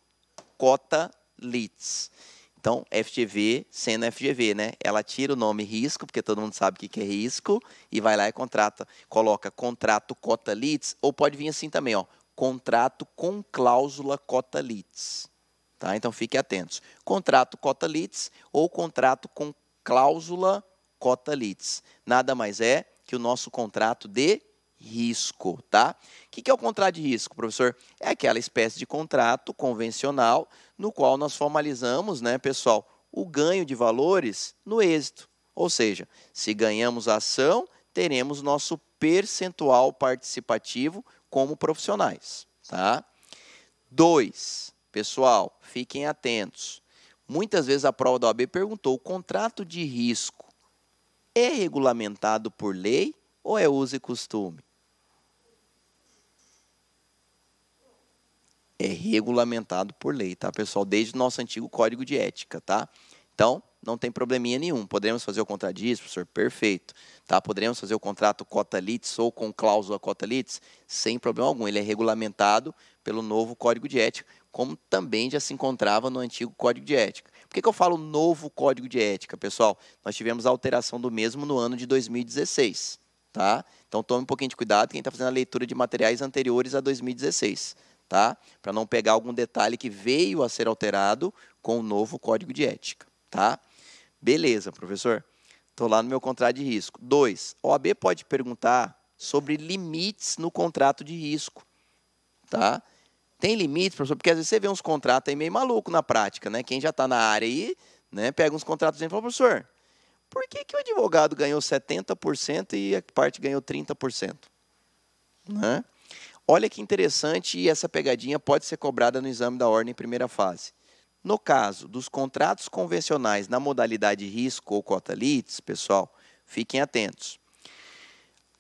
cota leads. Então, FGV sendo FGV, né? Ela tira o nome risco, porque todo mundo sabe o que é risco, e vai lá e contrata, coloca contrato cota leads, ou pode vir assim também, ó, contrato com cláusula cota leads. Tá? Então, fique atentos. Contrato cota leads ou contrato com cláusula cota leads. Nada mais é que o nosso contrato de risco, tá? O que é o contrato de risco, professor? É aquela espécie de contrato convencional no qual nós formalizamos, né, pessoal, o ganho de valores no êxito. Ou seja, se ganhamos a ação, teremos nosso percentual participativo como profissionais, tá? Dois, pessoal, fiquem atentos. Muitas vezes a prova da OAB perguntou: o contrato de risco é regulamentado por lei ou é uso e costume? é regulamentado por lei, tá, pessoal? Desde o nosso antigo código de ética, tá? Então, não tem probleminha nenhum. Poderemos fazer o contrato disso, professor? Perfeito. Tá? Poderemos fazer o contrato cota litis ou com cláusula cota litis? Sem problema algum. Ele é regulamentado pelo novo Código de Ética, como também já se encontrava no antigo Código de Ética. Por que, que eu falo novo Código de Ética, pessoal? Nós tivemos a alteração do mesmo no ano de 2016. Tá? Então, tome um pouquinho de cuidado quem está fazendo a leitura de materiais anteriores a 2016 tá? Para não pegar algum detalhe que veio a ser alterado com o novo código de ética, tá? Beleza, professor. Estou lá no meu contrato de risco. Dois, OAB pode perguntar sobre limites no contrato de risco, tá? Tem limites, professor? Porque às vezes você vê uns contratos aí meio maluco na prática, né? Quem já está na área aí, né, pega uns contratos e fala, professor, por que, que o advogado ganhou 70% e a parte ganhou 30%? Né? Olha que interessante e essa pegadinha pode ser cobrada no exame da ordem em primeira fase. No caso dos contratos convencionais na modalidade risco ou cota litis, pessoal, fiquem atentos.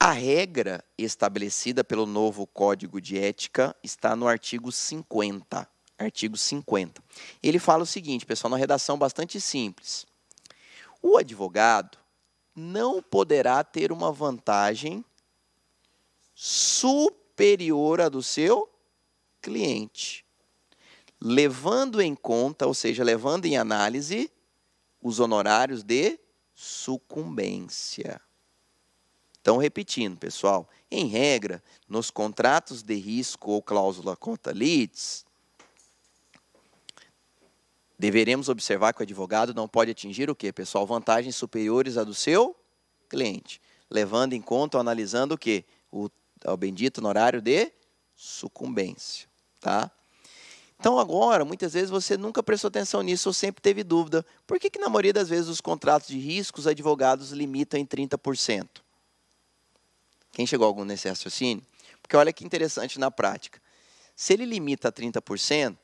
A regra estabelecida pelo novo Código de Ética está no artigo 50. Artigo 50. Ele fala o seguinte, pessoal, na redação bastante simples. O advogado não poderá ter uma vantagem superior superior à do seu cliente, levando em conta, ou seja, levando em análise, os honorários de sucumbência. Então, repetindo, pessoal, em regra, nos contratos de risco ou cláusula conta leads, deveremos observar que o advogado não pode atingir o quê, pessoal? Vantagens superiores à do seu cliente, levando em conta ou analisando o quê? O é o bendito no horário de sucumbência, tá? Então agora, muitas vezes você nunca prestou atenção nisso ou sempre teve dúvida. Por que, que na maioria das vezes os contratos de risco os advogados limitam em 30%? Quem chegou a algum nesse raciocínio? Porque olha que interessante na prática. Se ele limita a 30%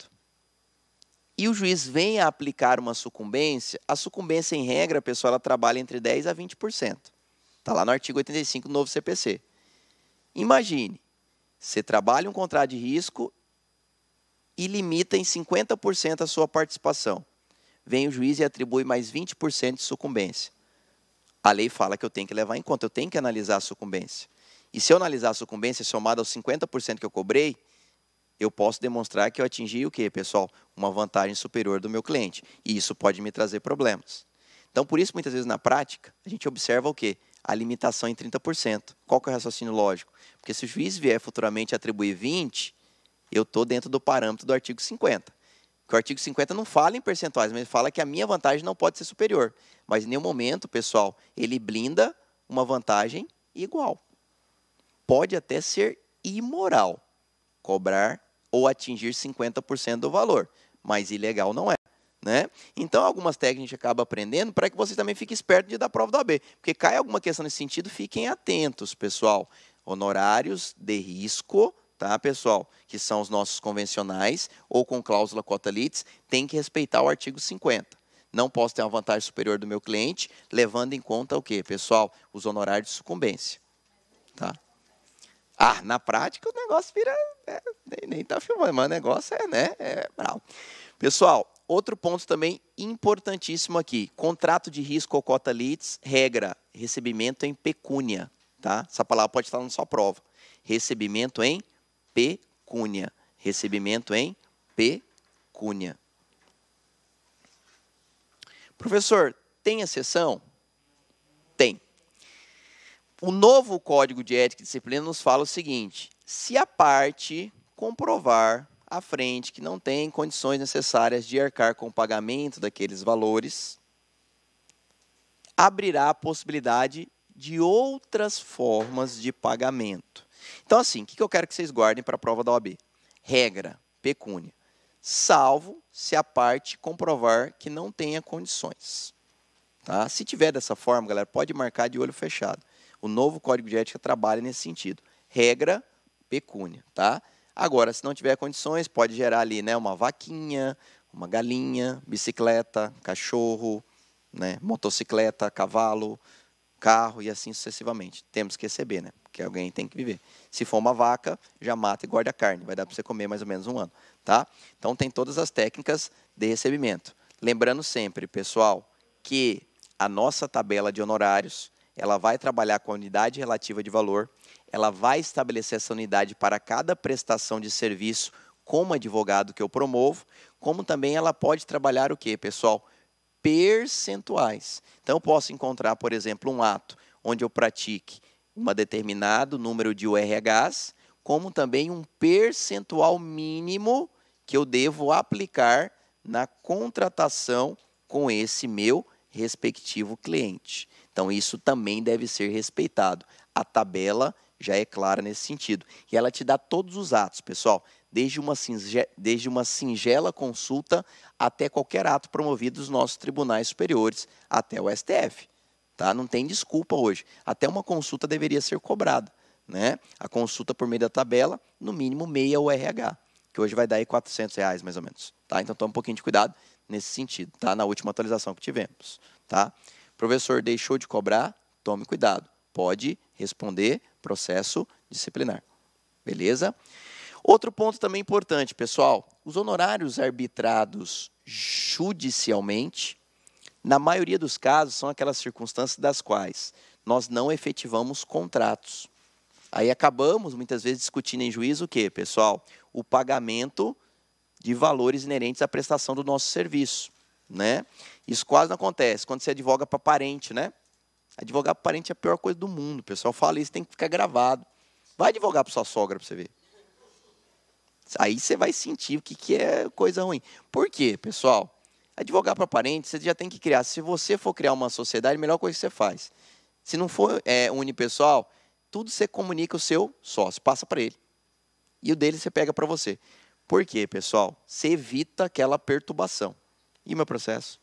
e o juiz vem a aplicar uma sucumbência, a sucumbência em regra, pessoal, ela trabalha entre 10 a 20%. Está lá no artigo 85 do novo CPC. Imagine, você trabalha um contrato de risco e limita em 50% a sua participação. Vem o juiz e atribui mais 20% de sucumbência. A lei fala que eu tenho que levar em conta, eu tenho que analisar a sucumbência. E se eu analisar a sucumbência somada aos 50% que eu cobrei, eu posso demonstrar que eu atingi o quê, pessoal? Uma vantagem superior do meu cliente. E isso pode me trazer problemas. Então, por isso, muitas vezes na prática, a gente observa o quê? a limitação em 30%. Qual que é o raciocínio lógico? Porque se o juiz vier futuramente atribuir 20, eu estou dentro do parâmetro do artigo 50. Porque o artigo 50 não fala em percentuais, mas fala que a minha vantagem não pode ser superior. Mas em nenhum momento, pessoal, ele blinda uma vantagem igual. Pode até ser imoral cobrar ou atingir 50% do valor, mas ilegal não é. Né? Então, algumas técnicas a gente acaba aprendendo para que você também fique esperto de dar prova do OAB. Porque cai alguma questão nesse sentido, fiquem atentos, pessoal. Honorários de risco, tá, pessoal? Que são os nossos convencionais ou com cláusula cota litis, tem que respeitar o artigo 50 não posso ter uma vantagem superior do meu cliente, levando em conta o quê, pessoal? Os honorários de sucumbência. Tá? Ah, na prática o negócio vira. É, nem, nem tá filmando, mas o negócio é, né? É bravo. Pessoal, Outro ponto também importantíssimo aqui: contrato de risco ou cota litis, regra, recebimento em pecúnia. Tá? Essa palavra pode estar na sua prova. Recebimento em pecúnia. Recebimento em pecúnia. Professor, tem exceção? Tem. O novo Código de Ética e Disciplina nos fala o seguinte: se a parte comprovar à frente que não tem condições necessárias de arcar com o pagamento daqueles valores, abrirá a possibilidade de outras formas de pagamento. Então, assim, o que eu quero que vocês guardem para a prova da OAB? Regra, pecúnia. Salvo se a parte comprovar que não tenha condições. Tá? Se tiver dessa forma, galera, pode marcar de olho fechado. O novo Código de Ética trabalha nesse sentido. Regra, pecúnia. Tá? Agora, se não tiver condições, pode gerar ali né, uma vaquinha, uma galinha, bicicleta, cachorro, né, motocicleta, cavalo, carro e assim sucessivamente. Temos que receber, né? Porque alguém tem que viver. Se for uma vaca, já mata e guarda a carne. Vai dar para você comer mais ou menos um ano, tá? Então tem todas as técnicas de recebimento. Lembrando sempre, pessoal, que a nossa tabela de honorários ela vai trabalhar com a unidade relativa de valor, ela vai estabelecer essa unidade para cada prestação de serviço como advogado que eu promovo, como também ela pode trabalhar o que, pessoal? Percentuais. Então, eu posso encontrar, por exemplo, um ato onde eu pratique um determinado número de URHs, como também um percentual mínimo que eu devo aplicar na contratação com esse meu respectivo cliente. Então, isso também deve ser respeitado. A tabela já é clara nesse sentido. E ela te dá todos os atos, pessoal, desde uma, singe... desde uma singela consulta até qualquer ato promovido dos nossos tribunais superiores, até o STF. Tá? Não tem desculpa hoje. Até uma consulta deveria ser cobrada. Né? A consulta por meio da tabela, no mínimo meia URH, que hoje vai dar aí 400 reais mais ou menos. Tá? Então, toma um pouquinho de cuidado nesse sentido, tá? na última atualização que tivemos. Tá? Professor deixou de cobrar, tome cuidado. Pode responder processo disciplinar. Beleza? Outro ponto também importante, pessoal: os honorários arbitrados judicialmente, na maioria dos casos, são aquelas circunstâncias das quais nós não efetivamos contratos. Aí acabamos muitas vezes discutindo em juízo o quê, pessoal? O pagamento de valores inerentes à prestação do nosso serviço né? Isso quase não acontece quando você advoga para parente, né? Advogar para parente é a pior coisa do mundo. O pessoal fala isso, tem que ficar gravado. Vai advogar para sua sogra para você ver. Aí você vai sentir o que, que é coisa ruim. Por quê, pessoal? Advogar para parente, você já tem que criar. Se você for criar uma sociedade, a melhor coisa que você faz. Se não for é, unipessoal, tudo você comunica o seu sócio, passa para ele. E o dele você pega para você. Por quê, pessoal? Você evita aquela perturbação. E meu processo?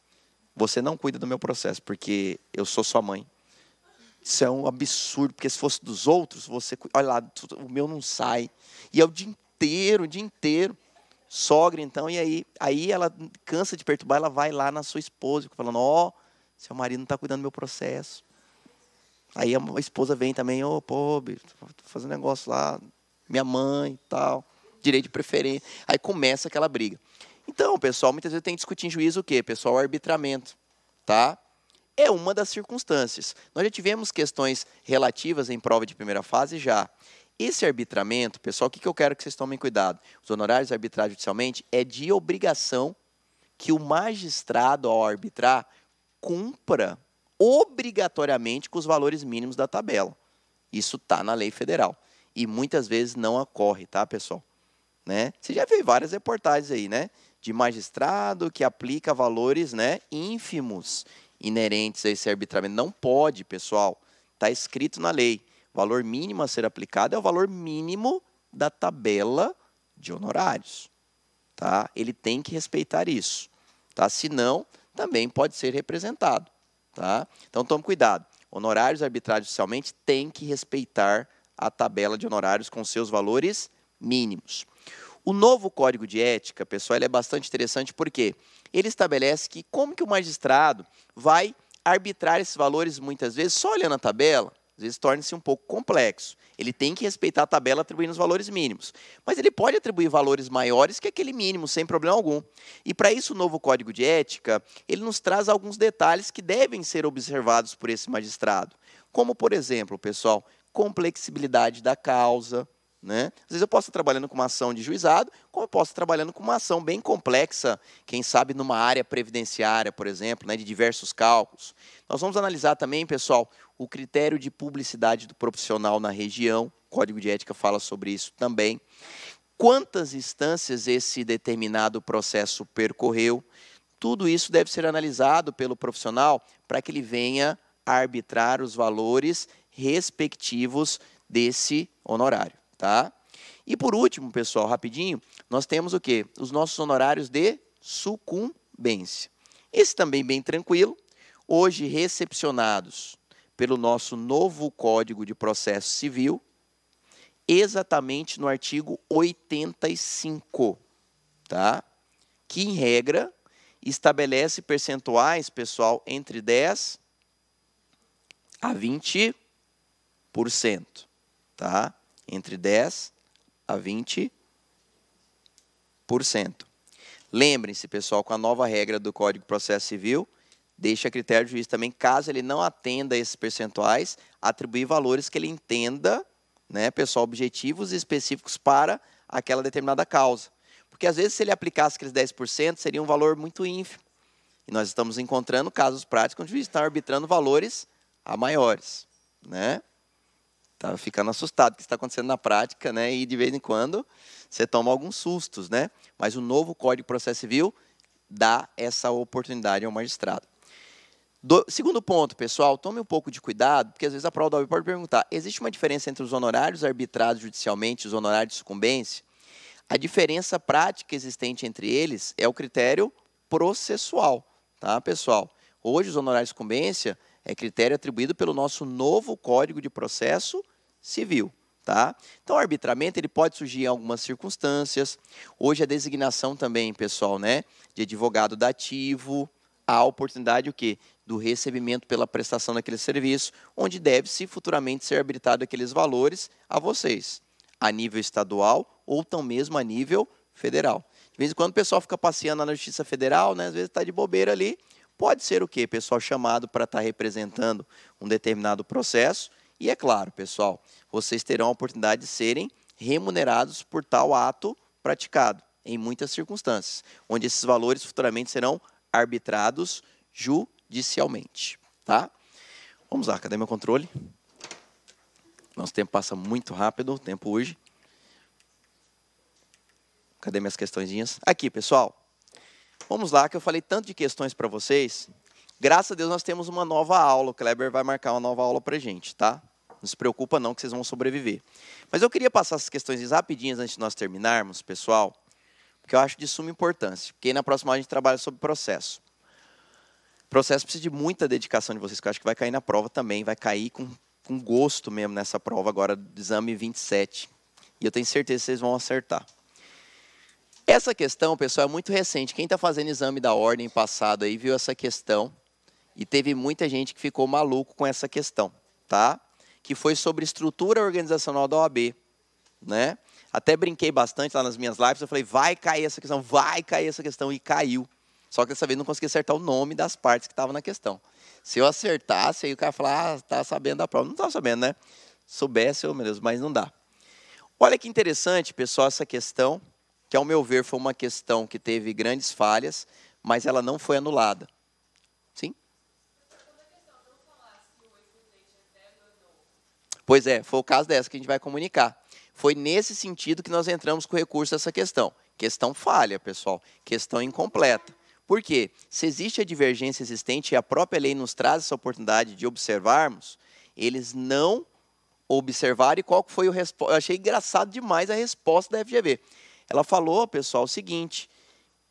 Você não cuida do meu processo, porque eu sou sua mãe. Isso é um absurdo, porque se fosse dos outros, você. Olha lá, o meu não sai. E é o dia inteiro, o dia inteiro. Sogra, então, e aí, aí ela cansa de perturbar, ela vai lá na sua esposa, falando: Ó, oh, seu marido não está cuidando do meu processo. Aí a esposa vem também: Ô, oh, pobre, fazendo negócio lá, minha mãe e tal, direito de preferência. Aí começa aquela briga. Então, pessoal muitas vezes tem que discutir em juízo o quê? Pessoal, arbitramento, tá? É uma das circunstâncias. Nós já tivemos questões relativas em prova de primeira fase já. Esse arbitramento, pessoal, o que, que eu quero que vocês tomem cuidado? Os honorários arbitrados judicialmente é de obrigação que o magistrado, ao arbitrar, cumpra obrigatoriamente com os valores mínimos da tabela. Isso está na lei federal. E muitas vezes não ocorre, tá, pessoal? Né? Você já viu várias reportagens aí, né? de magistrado que aplica valores né, ínfimos inerentes a esse arbitramento. Não pode, pessoal. Está escrito na lei. O valor mínimo a ser aplicado é o valor mínimo da tabela de honorários. Tá? Ele tem que respeitar isso. Tá? Senão, também pode ser representado. Tá? Então, tome cuidado. Honorários arbitrados judicialmente têm que respeitar a tabela de honorários com seus valores mínimos. O novo Código de Ética, pessoal, é bastante interessante porque ele estabelece que como que o magistrado vai arbitrar esses valores muitas vezes só olhando a tabela, às vezes torna-se um pouco complexo. Ele tem que respeitar a tabela atribuindo os valores mínimos. Mas ele pode atribuir valores maiores que aquele mínimo, sem problema algum. E para isso, o novo Código de Ética, ele nos traz alguns detalhes que devem ser observados por esse magistrado. Como, por exemplo, pessoal, complexibilidade da causa, né? Às vezes eu posso estar trabalhando com uma ação de juizado, como eu posso estar trabalhando com uma ação bem complexa, quem sabe numa área previdenciária, por exemplo, né, de diversos cálculos. Nós vamos analisar também, pessoal, o critério de publicidade do profissional na região, o Código de Ética fala sobre isso também. Quantas instâncias esse determinado processo percorreu? Tudo isso deve ser analisado pelo profissional para que ele venha arbitrar os valores respectivos desse honorário tá? E por último, pessoal, rapidinho, nós temos o quê? Os nossos honorários de sucumbência. Esse também bem tranquilo, hoje recepcionados pelo nosso novo Código de Processo Civil, exatamente no artigo 85, tá? Que em regra estabelece percentuais, pessoal, entre 10 a 20%, tá? entre 10 a 20%. Lembrem-se, pessoal, com a nova regra do Código de Processo Civil, deixa a critério do juiz também, caso ele não atenda esses percentuais, atribuir valores que ele entenda, né, pessoal, objetivos específicos para aquela determinada causa. Porque às vezes se ele aplicasse aqueles 10%, seria um valor muito ínfimo. E nós estamos encontrando casos práticos onde o juiz está arbitrando valores a maiores, né? Estava tá ficando assustado com o que está acontecendo na prática, né? E de vez em quando você toma alguns sustos, né? Mas o novo Código de Processo Civil dá essa oportunidade ao magistrado. Do, segundo ponto, pessoal, tome um pouco de cuidado, porque às vezes a prova da OAB pode perguntar: existe uma diferença entre os honorários arbitrados judicialmente e os honorários de sucumbência? A diferença prática existente entre eles é o critério processual, tá, pessoal? Hoje, os honorários de sucumbência é critério atribuído pelo nosso novo Código de Processo civil. Tá? Então, o arbitramento ele pode surgir em algumas circunstâncias. Hoje a designação também, pessoal, né, de advogado dativo, a oportunidade o quê? do recebimento pela prestação daquele serviço, onde deve-se futuramente ser arbitrado aqueles valores a vocês, a nível estadual ou tão mesmo a nível federal. De vez em quando o pessoal fica passeando na Justiça Federal, né, às vezes está de bobeira ali, pode ser o quê? Pessoal chamado para estar tá representando um determinado processo e é claro, pessoal, vocês terão a oportunidade de serem remunerados por tal ato praticado, em muitas circunstâncias, onde esses valores futuramente serão arbitrados judicialmente, tá? Vamos lá, cadê meu controle? Nosso tempo passa muito rápido, o tempo hoje. Cadê minhas questõezinhas? Aqui, pessoal. Vamos lá, que eu falei tanto de questões para vocês. Graças a Deus nós temos uma nova aula. O Kleber vai marcar uma nova aula para gente, tá? Não se preocupa não que vocês vão sobreviver. Mas eu queria passar essas questões rapidinhas antes de nós terminarmos, pessoal, porque eu acho de suma importância. Porque aí na próxima aula a gente trabalha sobre processo. O processo precisa de muita dedicação de vocês, que eu acho que vai cair na prova também, vai cair com, com gosto mesmo nessa prova agora do exame 27. E eu tenho certeza que vocês vão acertar. Essa questão, pessoal, é muito recente. Quem está fazendo exame da ordem passado aí viu essa questão. E teve muita gente que ficou maluco com essa questão, tá? que foi sobre estrutura organizacional da OAB, né? Até brinquei bastante lá nas minhas lives, eu falei, vai cair essa questão, vai cair essa questão, e caiu. Só que dessa vez não consegui acertar o nome das partes que estavam na questão. Se eu acertasse, aí o cara falar, ah, tá sabendo da prova. Não estava sabendo, né? Soubesse, eu mesmo, mas não dá. Olha que interessante, pessoal, essa questão, que ao meu ver foi uma questão que teve grandes falhas, mas ela não foi anulada. Pois é, foi o caso dessa que a gente vai comunicar. Foi nesse sentido que nós entramos com o recurso dessa questão. Questão falha, pessoal. Questão incompleta. Por quê? Se existe a divergência existente e a própria lei nos traz essa oportunidade de observarmos, eles não observaram e qual foi o resposta. Eu achei engraçado demais a resposta da FGV. Ela falou, pessoal, o seguinte,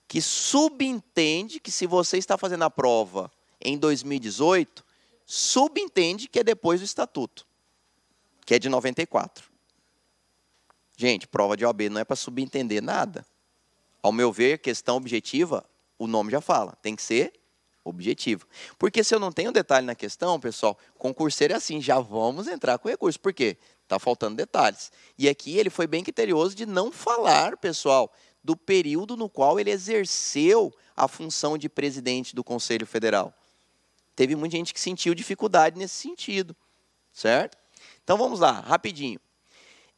que subentende que se você está fazendo a prova em 2018, subentende que é depois do estatuto que é de 94. Gente, prova de OAB não é para subentender nada. Ao meu ver, questão objetiva, o nome já fala, tem que ser objetivo. Porque se eu não tenho detalhe na questão, pessoal, concurseiro é assim, já vamos entrar com recurso. Por quê? Está faltando detalhes. E aqui ele foi bem criterioso de não falar, pessoal, do período no qual ele exerceu a função de presidente do Conselho Federal. Teve muita gente que sentiu dificuldade nesse sentido, certo? Então vamos lá, rapidinho.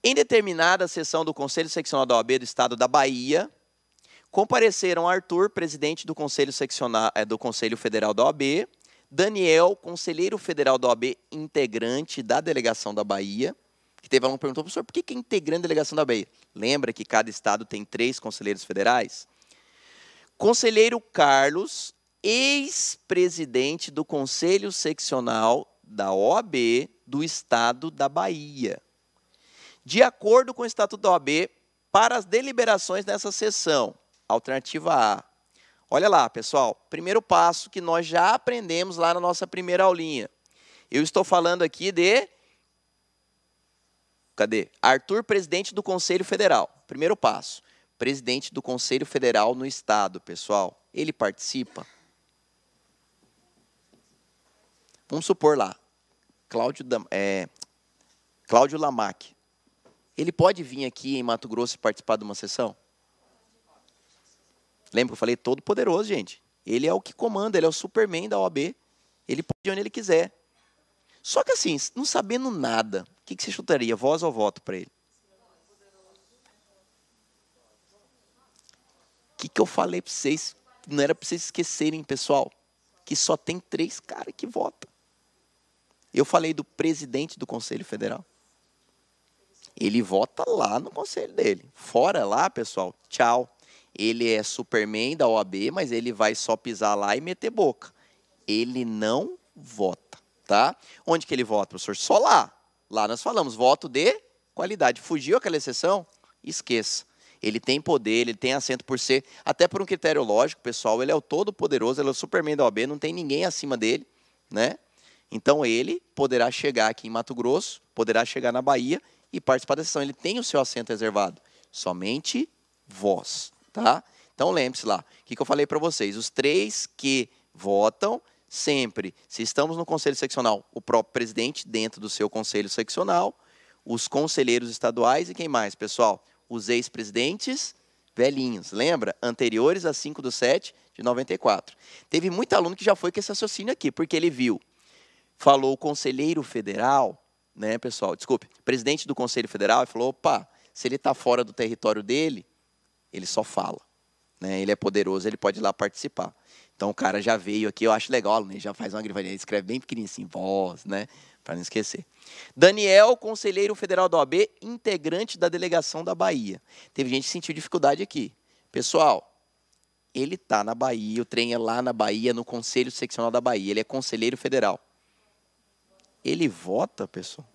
Em determinada sessão do Conselho Seccional da OAB do Estado da Bahia, compareceram Arthur, presidente do Conselho, Seccional, eh, do Conselho Federal da OAB, Daniel, conselheiro federal da OAB, integrante da delegação da Bahia, que teve aluno que perguntou, professor, por que, que é integrante da delegação da Bahia? Lembra que cada estado tem três conselheiros federais? Conselheiro Carlos, ex-presidente do Conselho Seccional da OAB do Estado da Bahia. De acordo com o Estatuto da OAB, para as deliberações nessa sessão, alternativa A. Olha lá, pessoal, primeiro passo que nós já aprendemos lá na nossa primeira aulinha. Eu estou falando aqui de. Cadê? Arthur, presidente do Conselho Federal. Primeiro passo. Presidente do Conselho Federal no Estado, pessoal. Ele participa? Vamos supor lá, Cláudio, é, Cláudio Lamac. Ele pode vir aqui em Mato Grosso e participar de uma sessão? Lembra que eu falei todo poderoso, gente? Ele é o que comanda, ele é o Superman da OAB. Ele pode ir onde ele quiser. Só que assim, não sabendo nada, o que, que você chutaria, voz ou voto para ele? O que, que eu falei para vocês? Não era para vocês esquecerem, pessoal, que só tem três caras que votam. Eu falei do presidente do Conselho Federal. Ele vota lá no conselho dele. Fora lá, pessoal, tchau. Ele é Superman da OAB, mas ele vai só pisar lá e meter boca. Ele não vota, tá? Onde que ele vota, professor? Só lá. Lá nós falamos voto de qualidade. Fugiu aquela exceção? Esqueça. Ele tem poder, ele tem assento por ser, até por um critério lógico, pessoal, ele é o todo poderoso, ele é o Superman da OAB, não tem ninguém acima dele, né? Então ele poderá chegar aqui em Mato Grosso, poderá chegar na Bahia e participar da sessão. Ele tem o seu assento reservado. Somente vós, tá? Então lembre-se lá, o que, que eu falei para vocês? Os três que votam sempre, se estamos no conselho seccional, o próprio presidente dentro do seu conselho seccional, os conselheiros estaduais e quem mais, pessoal? Os ex-presidentes velhinhos, lembra? Anteriores a 5 do 7 de 94. Teve muito aluno que já foi com esse raciocínio aqui, porque ele viu falou o conselheiro federal, né, pessoal? Desculpe, presidente do Conselho Federal, e falou: opa, se ele está fora do território dele, ele só fala. Né? Ele é poderoso, ele pode ir lá participar. Então o cara já veio aqui, eu acho legal, né? já faz uma grifadinha, escreve bem pequenininho assim, voz, né? Para não esquecer. Daniel, conselheiro federal da OAB, integrante da delegação da Bahia. Teve gente que sentiu dificuldade aqui. Pessoal, ele tá na Bahia, o trem é lá na Bahia, no Conselho Seccional da Bahia, ele é conselheiro federal. Ele vota, pessoal.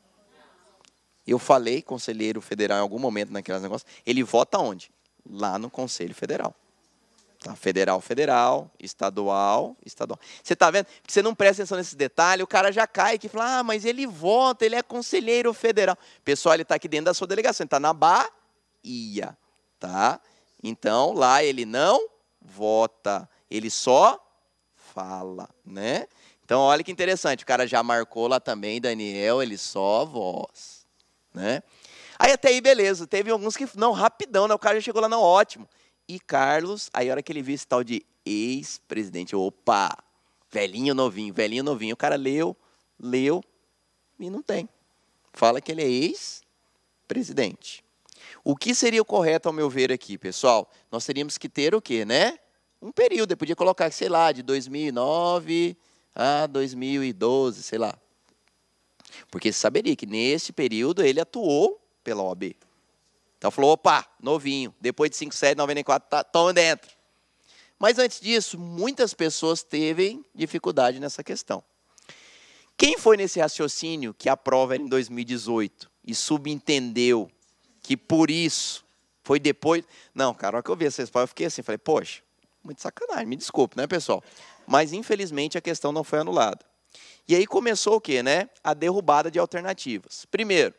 Eu falei, conselheiro federal, em algum momento naqueles negócios, ele vota onde? Lá no Conselho Federal. Tá? Federal, federal, estadual, estadual. Você está vendo? Porque você não presta atenção nesses detalhes, o cara já cai aqui e fala, ah, mas ele vota, ele é conselheiro federal. Pessoal, ele está aqui dentro da sua delegação, ele está na Bahia. Tá? Então, lá ele não vota, ele só fala, né? Então, olha que interessante, o cara já marcou lá também, Daniel, ele só voz, né? Aí até aí, beleza, teve alguns que, não, rapidão, né? o cara já chegou lá, não, ótimo. E Carlos, aí a hora que ele viu esse tal de ex-presidente, opa, velhinho novinho, velhinho novinho, o cara leu, leu e não tem. Fala que ele é ex-presidente. O que seria o correto, ao meu ver, aqui, pessoal? Nós teríamos que ter o quê, né? Um período, eu podia colocar, sei lá, de 2009 ah, 2012, sei lá. Porque saberia que nesse período ele atuou pela OAB. Então falou, opa, novinho, depois de 57, 94, tá, tão dentro. Mas antes disso, muitas pessoas teve dificuldade nessa questão. Quem foi nesse raciocínio que a prova era em 2018 e subentendeu que por isso foi depois. Não, cara, a hora que eu vi essa resposta, eu fiquei assim, falei, poxa, muito sacanagem, me desculpe, né, pessoal? Mas infelizmente a questão não foi anulada. E aí começou o quê, né? A derrubada de alternativas. Primeiro,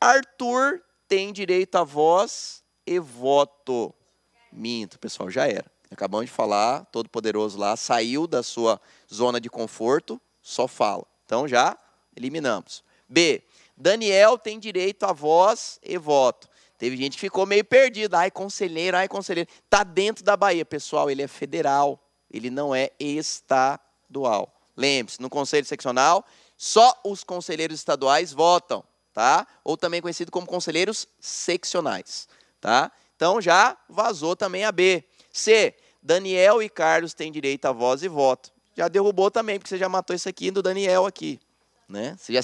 Arthur tem direito a voz e voto. Minto, pessoal, já era. Acabamos de falar, todo poderoso lá saiu da sua zona de conforto, só fala. Então já eliminamos. B. Daniel tem direito a voz e voto. Teve gente que ficou meio perdida. Ai, conselheiro, ai, conselheiro. Está dentro da Bahia, pessoal. Ele é federal, ele não é estadual. Lembre-se, no conselho seccional, só os conselheiros estaduais votam, tá? Ou também conhecido como conselheiros seccionais, tá? Então já vazou também a B. C. Daniel e Carlos têm direito a voz e voto. Já derrubou também, porque você já matou isso aqui do Daniel aqui, né? Você já,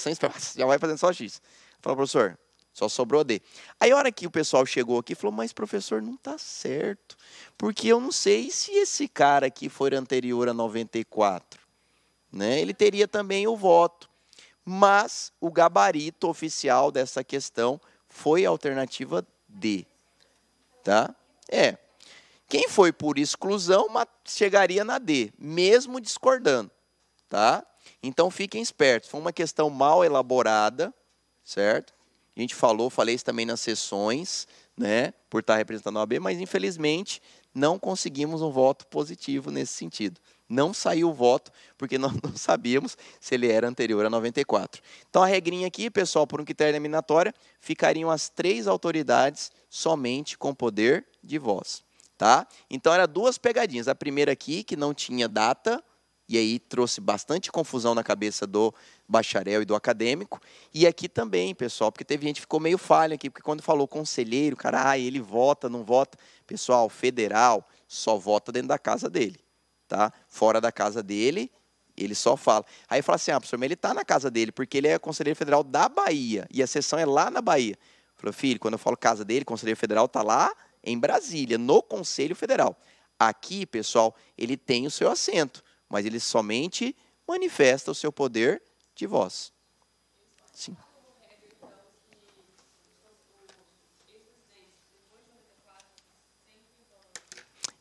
já vai fazendo só X. Fala, professor. Só sobrou D. Aí a hora que o pessoal chegou aqui falou, mas professor, não tá certo. Porque eu não sei se esse cara aqui for anterior a 94. Né? Ele teria também o voto. Mas o gabarito oficial dessa questão foi a alternativa D. Tá? É. Quem foi por exclusão chegaria na D, mesmo discordando. Tá? Então fiquem espertos. Foi uma questão mal elaborada, certo? A gente falou, falei isso também nas sessões, né, por estar representando a OAB, mas infelizmente não conseguimos um voto positivo nesse sentido. Não saiu o voto, porque nós não sabíamos se ele era anterior a 94. Então, a regrinha aqui, pessoal, por um critério eliminatória, ficariam as três autoridades somente com poder de voz. Tá? Então, eram duas pegadinhas. A primeira aqui, que não tinha data, e aí trouxe bastante confusão na cabeça do bacharel e do acadêmico. E aqui também, pessoal, porque teve gente que ficou meio falha aqui, porque quando falou conselheiro, cara, ah, ele vota, não vota. Pessoal, federal só vota dentro da casa dele, tá? Fora da casa dele, ele só fala. Aí fala assim, ah, professor, mas ele está na casa dele, porque ele é conselheiro federal da Bahia, e a sessão é lá na Bahia. Falou, filho, quando eu falo casa dele, conselheiro federal está lá em Brasília, no Conselho Federal. Aqui, pessoal, ele tem o seu assento mas ele somente manifesta o seu poder de voz. Sim.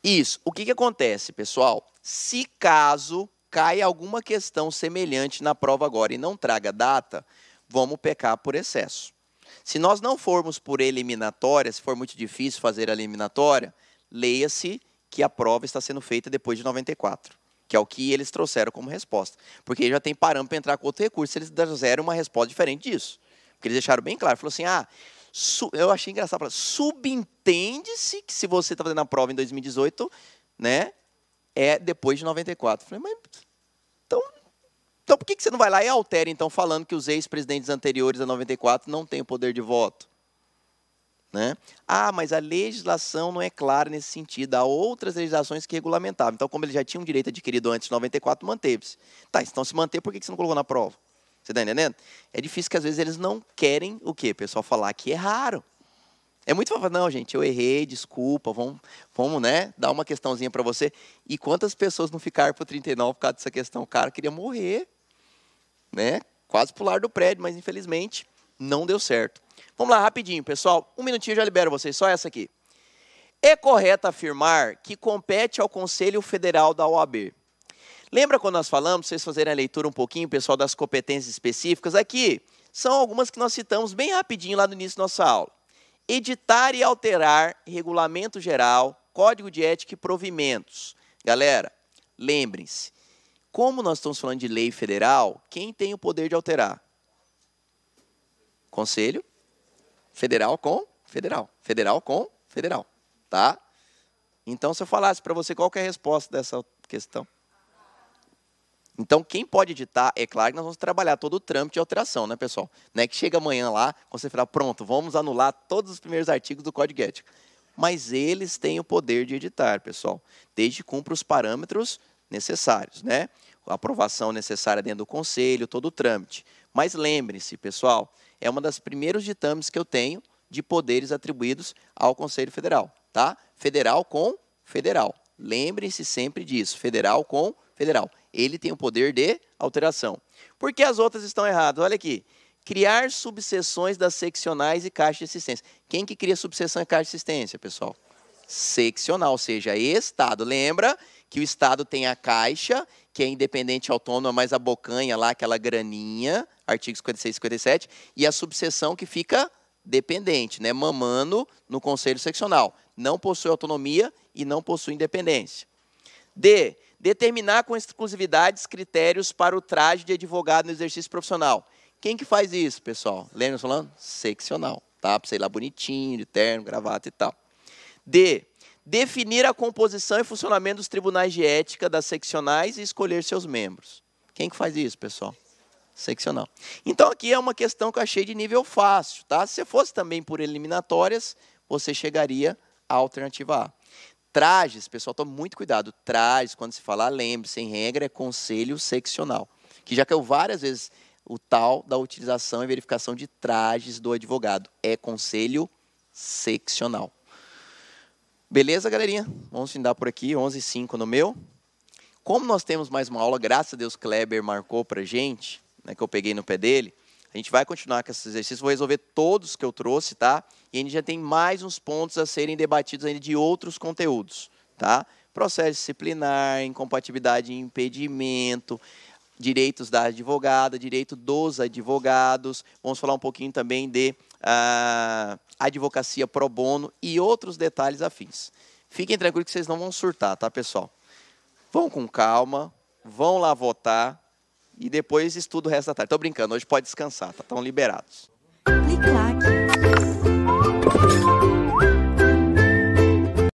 Isso. O que, que acontece, pessoal? Se caso caia alguma questão semelhante na prova agora e não traga data, vamos pecar por excesso. Se nós não formos por eliminatória, se for muito difícil fazer a eliminatória, leia-se que a prova está sendo feita depois de 94 que é o que eles trouxeram como resposta. Porque já tem parâmetro para entrar com outro recurso, eles deram uma resposta diferente disso. Porque eles deixaram bem claro, falou assim, ah, eu achei engraçado, subentende-se que se você está fazendo a prova em 2018, né, é depois de 94. falei, mas então, então por que, que você não vai lá e altera, então, falando que os ex-presidentes anteriores a 94 não têm o poder de voto? Né? Ah, mas a legislação não é clara nesse sentido. Há outras legislações que regulamentavam. Então, como ele já tinha um direito adquirido antes de 94, manteve-se. Tá, então se manter, por que você não colocou na prova? Você está entendendo? É difícil que às vezes eles não querem o quê? O pessoal falar que é raro. É muito fácil, não, gente, eu errei, desculpa, vamos, vamos né, dar uma questãozinha para você. E quantas pessoas não ficaram por 39 por causa dessa questão? O cara queria morrer, né? Quase pular do prédio, mas infelizmente não deu certo. Vamos lá, rapidinho, pessoal. Um minutinho já libero vocês, só essa aqui. É correto afirmar que compete ao Conselho Federal da OAB. Lembra quando nós falamos, vocês fazerem a leitura um pouquinho, pessoal, das competências específicas? Aqui são algumas que nós citamos bem rapidinho lá no início da nossa aula. Editar e alterar regulamento geral, código de ética e provimentos. Galera, lembrem-se, como nós estamos falando de lei federal, quem tem o poder de alterar? Conselho Federal com federal, federal com federal, tá? Então, se eu falasse para você qual é a resposta dessa questão. Então, quem pode editar, é claro que nós vamos trabalhar todo o trâmite de alteração, né, pessoal? Não é que chega amanhã lá, você fala, pronto, vamos anular todos os primeiros artigos do Código Ético. Mas eles têm o poder de editar, pessoal, desde que cumpra os parâmetros necessários, né? A aprovação necessária dentro do conselho, todo o trâmite. Mas lembre-se, pessoal, é uma das primeiros ditames que eu tenho de poderes atribuídos ao Conselho Federal, tá? Federal com federal. Lembrem-se sempre disso, federal com federal. Ele tem o poder de alteração. Por que as outras estão erradas? Olha aqui. Criar subseções das seccionais e caixas de assistência. Quem que cria subseção e caixa de assistência, pessoal? Seccional, ou seja, Estado. Lembra que o Estado tem a Caixa, que é independente autônoma, mas a bocanha lá, aquela graninha, artigo 56 e 57, e a subseção que fica dependente, né, mamando no Conselho Seccional. Não possui autonomia e não possui independência. D. Determinar com exclusividade os critérios para o traje de advogado no exercício profissional. Quem que faz isso, pessoal? Lembra falando? Seccional, tá? Pra sei lá, bonitinho, de terno, gravata e tal. D definir a composição e funcionamento dos tribunais de ética das seccionais e escolher seus membros. Quem que faz isso, pessoal? Seccional. Então, aqui é uma questão que eu achei de nível fácil. Tá? Se fosse também por eliminatórias, você chegaria à alternativa A. Trajes, pessoal, tome muito cuidado. Trajes, quando se falar, lembre-se, em regra, é conselho seccional. Que já caiu várias vezes o tal da utilização e verificação de trajes do advogado. É conselho seccional. Beleza, galerinha? Vamos findar por aqui, 11 h no meu. Como nós temos mais uma aula, graças a Deus Kleber marcou pra gente, né, que eu peguei no pé dele, a gente vai continuar com esses exercícios, vou resolver todos que eu trouxe, tá? E a gente já tem mais uns pontos a serem debatidos ainda de outros conteúdos, tá? Processo disciplinar, incompatibilidade e impedimento, direitos da advogada, direito dos advogados. Vamos falar um pouquinho também de a advocacia pro bono e outros detalhes afins. Fiquem tranquilos que vocês não vão surtar, tá, pessoal? Vão com calma, vão lá votar e depois estuda o resto da tarde. Tô brincando, hoje pode descansar, tá? Estão liberados. Clique lá.